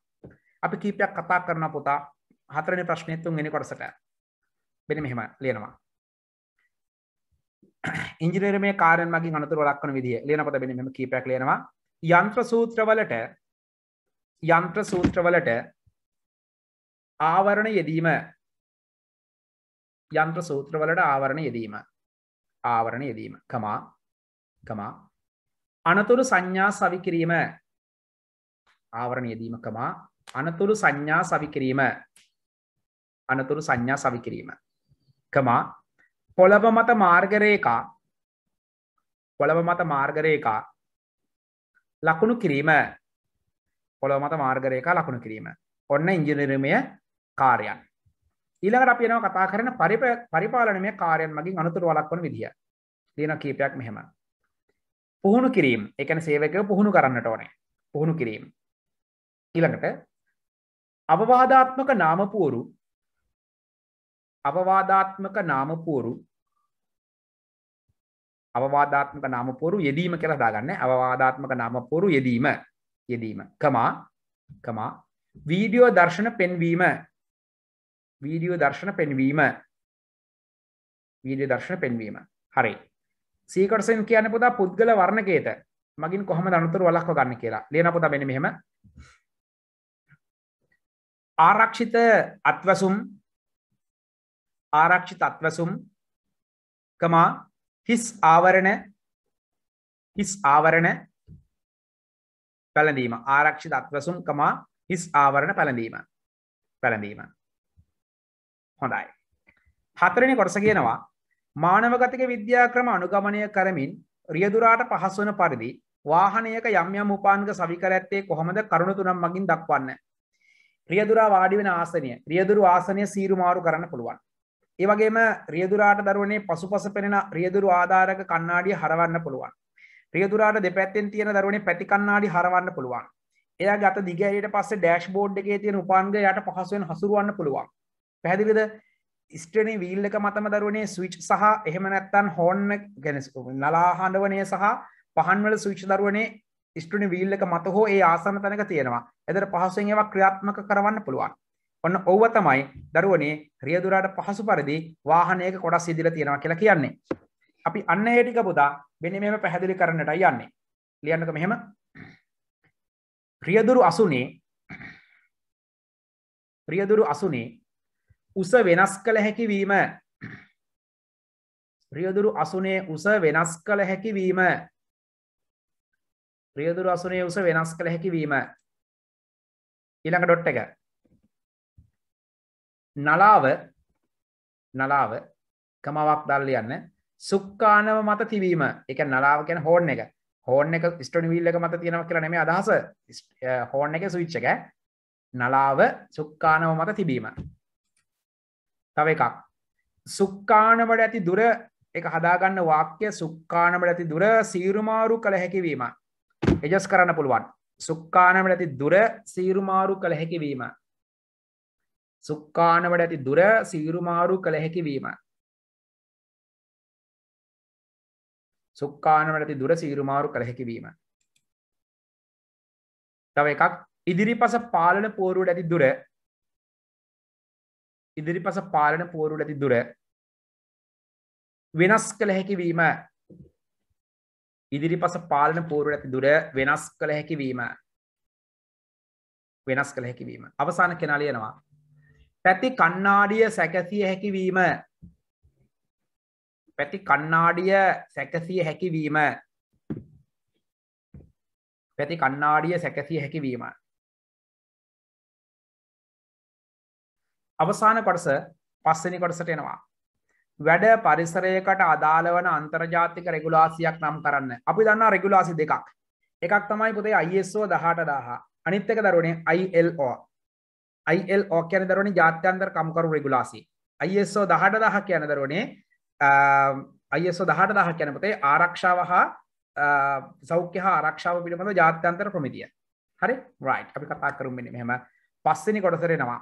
අපි කීපයක් කතා කරන පුතා හතරන ප්‍රශ්නයත්තුන් එනි කොටසට බෙන මෙහෙම ලියනවා. ඉංජිනේරමේ කාරෙන් මගින් අනතුර ලක්වන විදිිය ලියනකොට බෙනම කීපයක් ලේනවා යන්ත්‍ර සූත්‍රවලට යන්ත්‍ර සූත්‍රවලට ආවරණ යෙදීම යන්ත්‍ර සූත්‍රවලට ආවරණ යෙදීම ආවරණ යෙදීම කමා කමා අනතුරු සංඥා සවිකිරීම ආවරණ යෙදීම කමා අනතුරු සංඥා සවිකිරීම අනතුරු සංඥා සවිකිරීම කමා පොළව මත මාර්ගරේකා පොළව මත මාර්ගරේකා ලකුණු කිරීම පොළොව මත මාර්ගරයකා ලකුණු කිරීම ඔන්න ඉංජිනිරමය කාරයන් ඊළඟට අපියනව කතා කරන පරිපාලනමය කාරයන් මගින් අනතුර වලක්වන විදිිය තියෙන කීපයක් මෙහෙම පුහුණු කිරීම එකන සේවකව පුහුණු කරන්නට ඕනේ පුහුණු කිරීම ඊළඟට අවවාධාත්මක නාමපුවරු අවවාධාත්මක නාමපුවරු අවවාධාත්මක නාමපුරු යෙදීම කියලා දාගන්න අවවාධාත්මක නාමපුරු යෙදීම යෙදීම කමා කමා වීඩියෝ දර්ශන පෙන්වීම වීඩියෝ දර්ශන පෙන්වීම වීඩියෝ දර්ශන පෙන්වීම හරි සීකටසෙන් කියන පුතා පුද්ගල වර්ණකේත මගින් කොහම අනතුර වලක්ව ගන්න කියලා ලියන පුතා මෙන්න මෙහෙම ආරක්ෂිත අත්වසුම් ආරක්ෂිත අත්වසුම් කමා හිස් ආවරණ හිස් ආවරණ පැළඳීම ආරක්ෂිත අත්වසුම්කමා හිස් ආවරණ පැළඳීම පැළඳීම හොඳයි හතරනි කොටස කියනවා මානවගතක විද්‍යාක්‍රම අනුගමනය කරමින් රියදුරාට පහස්වන පරිදි වාහනයක යම්යම් උපාන්ග සවිකර ඇත්තේ කොහොමද කරුණු තුනම් මගින් දක්වන්න රියදුරා වාඩි වෙන ආසනය රියදුරු ආසනය සීරුමාරු කරන්න පුළුවන් ඒවගේම රියදුරාට දරුවනේ පසු පස පෙනෙන රියදුරු ආධාරක කන්නාඩිය හරවන්න පුළුවන් රියදුරාට දෙපැත්තෙන් තියෙන දරුවනේ පැති කන්නාඩි හරවන්න පුළුවන්. එයා ගත දිගහැරියට පස්සේ ඩෑෂ්බෝඩ් එකේ තියෙන උපංග යට පහසුවෙන් හසුරවන්න පුළුවන්. පැහැදිලිද? ස්ට්‍රේනේ වීල් එක මතම දරුවනේ ස්විච් සහ එහෙම නැත්නම් හෝන් ගැන නලා හඬවණය සහ පහන් වල ස්විච් දරුවනේ ස්ට්‍රේනේ වීල් එක මත හෝ ඒ ආසන්න තැනක තියෙනවා. එතන පහසුවෙන් ඒවා ක්‍රියාත්මක කරවන්න පුළුවන්. ඔන්න ඔව තමයි දරුවනේ රියදුරාට පහසු පරිදි වාහනයක කොටස් ඉදිලා තියෙනවා කියලා කියන්නේ. අපි අන්න ඒටික පුදා බෙනි මෙම පැහැදිලි කරන්නට යන්නේ ලියන්නක මෙහෙම ප්‍රියදුරු අසුනේ ප්‍රියදුරු අසුනේ උස වෙනස් කළ හැකිවීම ප්‍රියදුරු අසුනේ උස වෙනස් කළ හැකිවීම ප්‍රියදුරු අසුනේ උස වෙනස් කළ හැකිවීම ඊළඟ ඩොට් එක නලාව නලාව කමාවක් දල්ල යන්න සුක්කානව මත තිබීම එක නලාව කියන හෝන් එක හෝන් එක ස්ටනි විල්ල එක මත තියෙනව කියලා නෙමේ අදහස හෝන් එක සවිච්ච එක නලාව සුක්කානව මත තිබීම තව එකක් සුක්කානවට ඇති දුර එක හදාගන්න වාක්‍ය සුක්කානට ඇති දුර සීරුමාරු කළ හැකිවීම එජස් කරන්න පුළුවන් සුක්කානට ඇති දුර සීරුමාරු කළ හැකිවීම සුක්කානවට ඇති දුර සීරුමාරු කළ හැකිවීම සුක්කානවලති දුර සීරුමාරු කළ හැකිවීම. තව එකක් ඉදිරිපස පාලන පෝරුවට ඇති දුර ඉදිරිපස පාලන පෝරුට ඇති දුර වෙනස් කළ හැකිවීම ඉදිරිපස පාලන පෝරුට ඇති දුර වෙනස් කළ හැකිවීම වෙනස් කළ හැකිවීම අවසාන කෙනලියනවා පැති කන්නාඩිය සැකැතිය හැකිවීම පැති කන්නාඩිය සැකසිය හැකිවීම පැති කන්නාඩිය සැකසිය හැකිවීම අවසාන කොටස පස්සනි කොටසට එනවා වැඩ පරිසරයකට අදාළ වන අන්තර්ජාතික රෙගුලාසියක් නම් කරන්න අපි දන්න රෙගුලාසි දෙකක් එකක් තමයි පුතේ අයිSෝ දහට දාහ අනිත්තක දරුණේ ILO ILO කියන දරුණේ ජාත්‍යන්තර කම්කරු රෙගුලාසි අයිSෝ දහට දහ කියන දරුණේ අයසෝ දහට දහ කැනපතේ ආරක්ෂාව හා සෞඛ්‍ය හා ආරක්ෂාව පිළිබඳ ජාත්‍යන්තර ප්‍රමිතිය හරි රයි් අපි කතා කරුම්ෙන මෙහෙම පස්සනි කොටසරෙනවා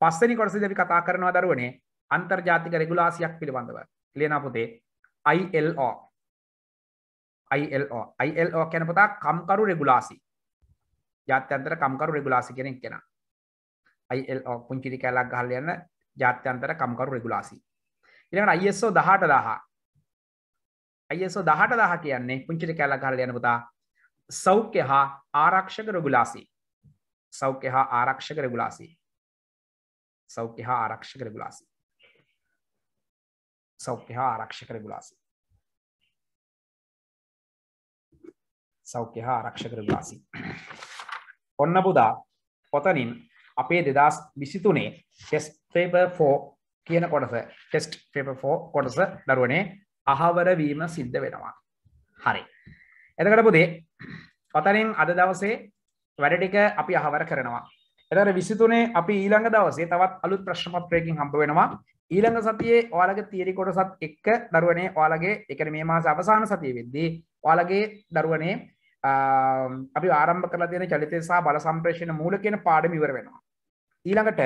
පස්සනි කොටස දෙවි කතා කරනවා දරුවනේ අන්තර්ජාතික රෙගුලාසියක් පිළිබඳව ලියනපුතේ ILO ILO ILO කැනපතා කම්කරු රෙගුලාසි ජාත්‍යන්තර කම්කරු රෙගුලාසි කෙනෙක් කෙන ILO පුංචිරි කැලක් ගහල් යන්න ජාත්‍යන්තර කම්කරු රෙගුලාසි ඉළඟට අයිSO දහට දහ අයිSO දහට දහ කියන්නේ පුංචිට කැල්ල කරල යන පුතා සෞඛ්‍ය හා ආරක්ෂක රගුලාසි සෞඛ්‍ය හා ආරක්ෂක රගුලාසි සෞඛ්‍ය හා ආරක්ෂක රගුලාසි සෞඛ්‍ය හා ආරක්ෂක රගුලාසි සෞඛ්‍ය හා ආරක්ෂක රගුලාසි ඔන්න පුදා පොතනින් අපේ දෙදස් විසිතුනේ ටෙස් පේබර් ෆෝ කියන කොටස ටෙස්ට් පේපෆෝ කොටස දරුවනේ අහවරවීම සිද්ධ වෙනවා හරි එතකට පුදේ පතරින් අද දවසේ වැඩටික අපි අහවර කරනවා එතර විසිතුනේ අපි ඊළඟ දවසේ තවත් අලුත් ප්‍රශ්මත්‍රයකින් හම්ප වෙනවා ඊළඟ සතියේ ඔයාලගේ තීරි කොටසත් එක්ක දරුවනේ ඔයාලගේ එකන මේ මාස අවසාන සතිය වෙද්දී ඔයාලගේ දරුවනේ අපි ආරම්භ කල තියෙන චලිතය සහ බල සම්ප්‍රේෂණ මූල කියන පාඩම ඉවර වෙනවා ඊළඟට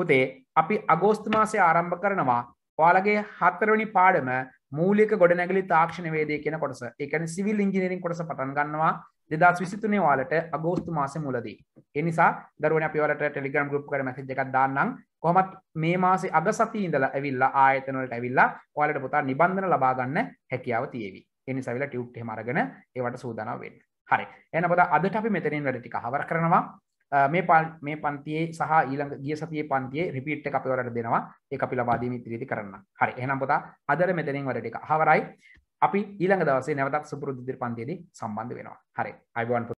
පුතේ අපි අගෝස්තු මාසේ ආරම්භ කරනවා ඔයාලගේ හතරවනි පාඩම මූලික ගොඩනැගලි තාක්ෂණ වේදේ කියන කොටස එකන සිවිල් ඉංජිනීරින් කොටස පටන් ගන්නවා දෙදස් විසිතුනේ වාලට අගෝස්තු මාස මුලදී. එනිසා දරුවන අපිවලට ටෙලිගම් ගුප් කර මැසිජ එකක් දාන්නම් කොමත් මේ මාසි අග සති ඉඳලා ඇවිල්ලා ආයතනවලට ඇවිල්ලා ඔයාලට පුතා නිබන්ධන ලබාගන්න හැකියාව තියෙවි. එනිසවිල ටියුට් එහෙම අරගෙන ඒවට සූදානම් වෙන්න. හරි එනබොද අදට අපි මෙතනින් වැඩ ටික හවර කරනවා මේ පල් මේ පන්තියේ සහ ඊළඟ ගිය සතියේ පන්තියේ රිපීට් එක අපි ඔයාලට දෙනවා ඒක අපි ලබා දීමේ ඉදිරියේදී කරන්න. හරි එහෙනම් පුතා අදට මෙතනින් වැඩ ටික. හවරයි අපි ඊළඟ දවසේ නැවතත් සුපුරුදු ඉදිරි පන්තියේදී සම්බන්ධ වෙනවා. හරි. අයිබෝන්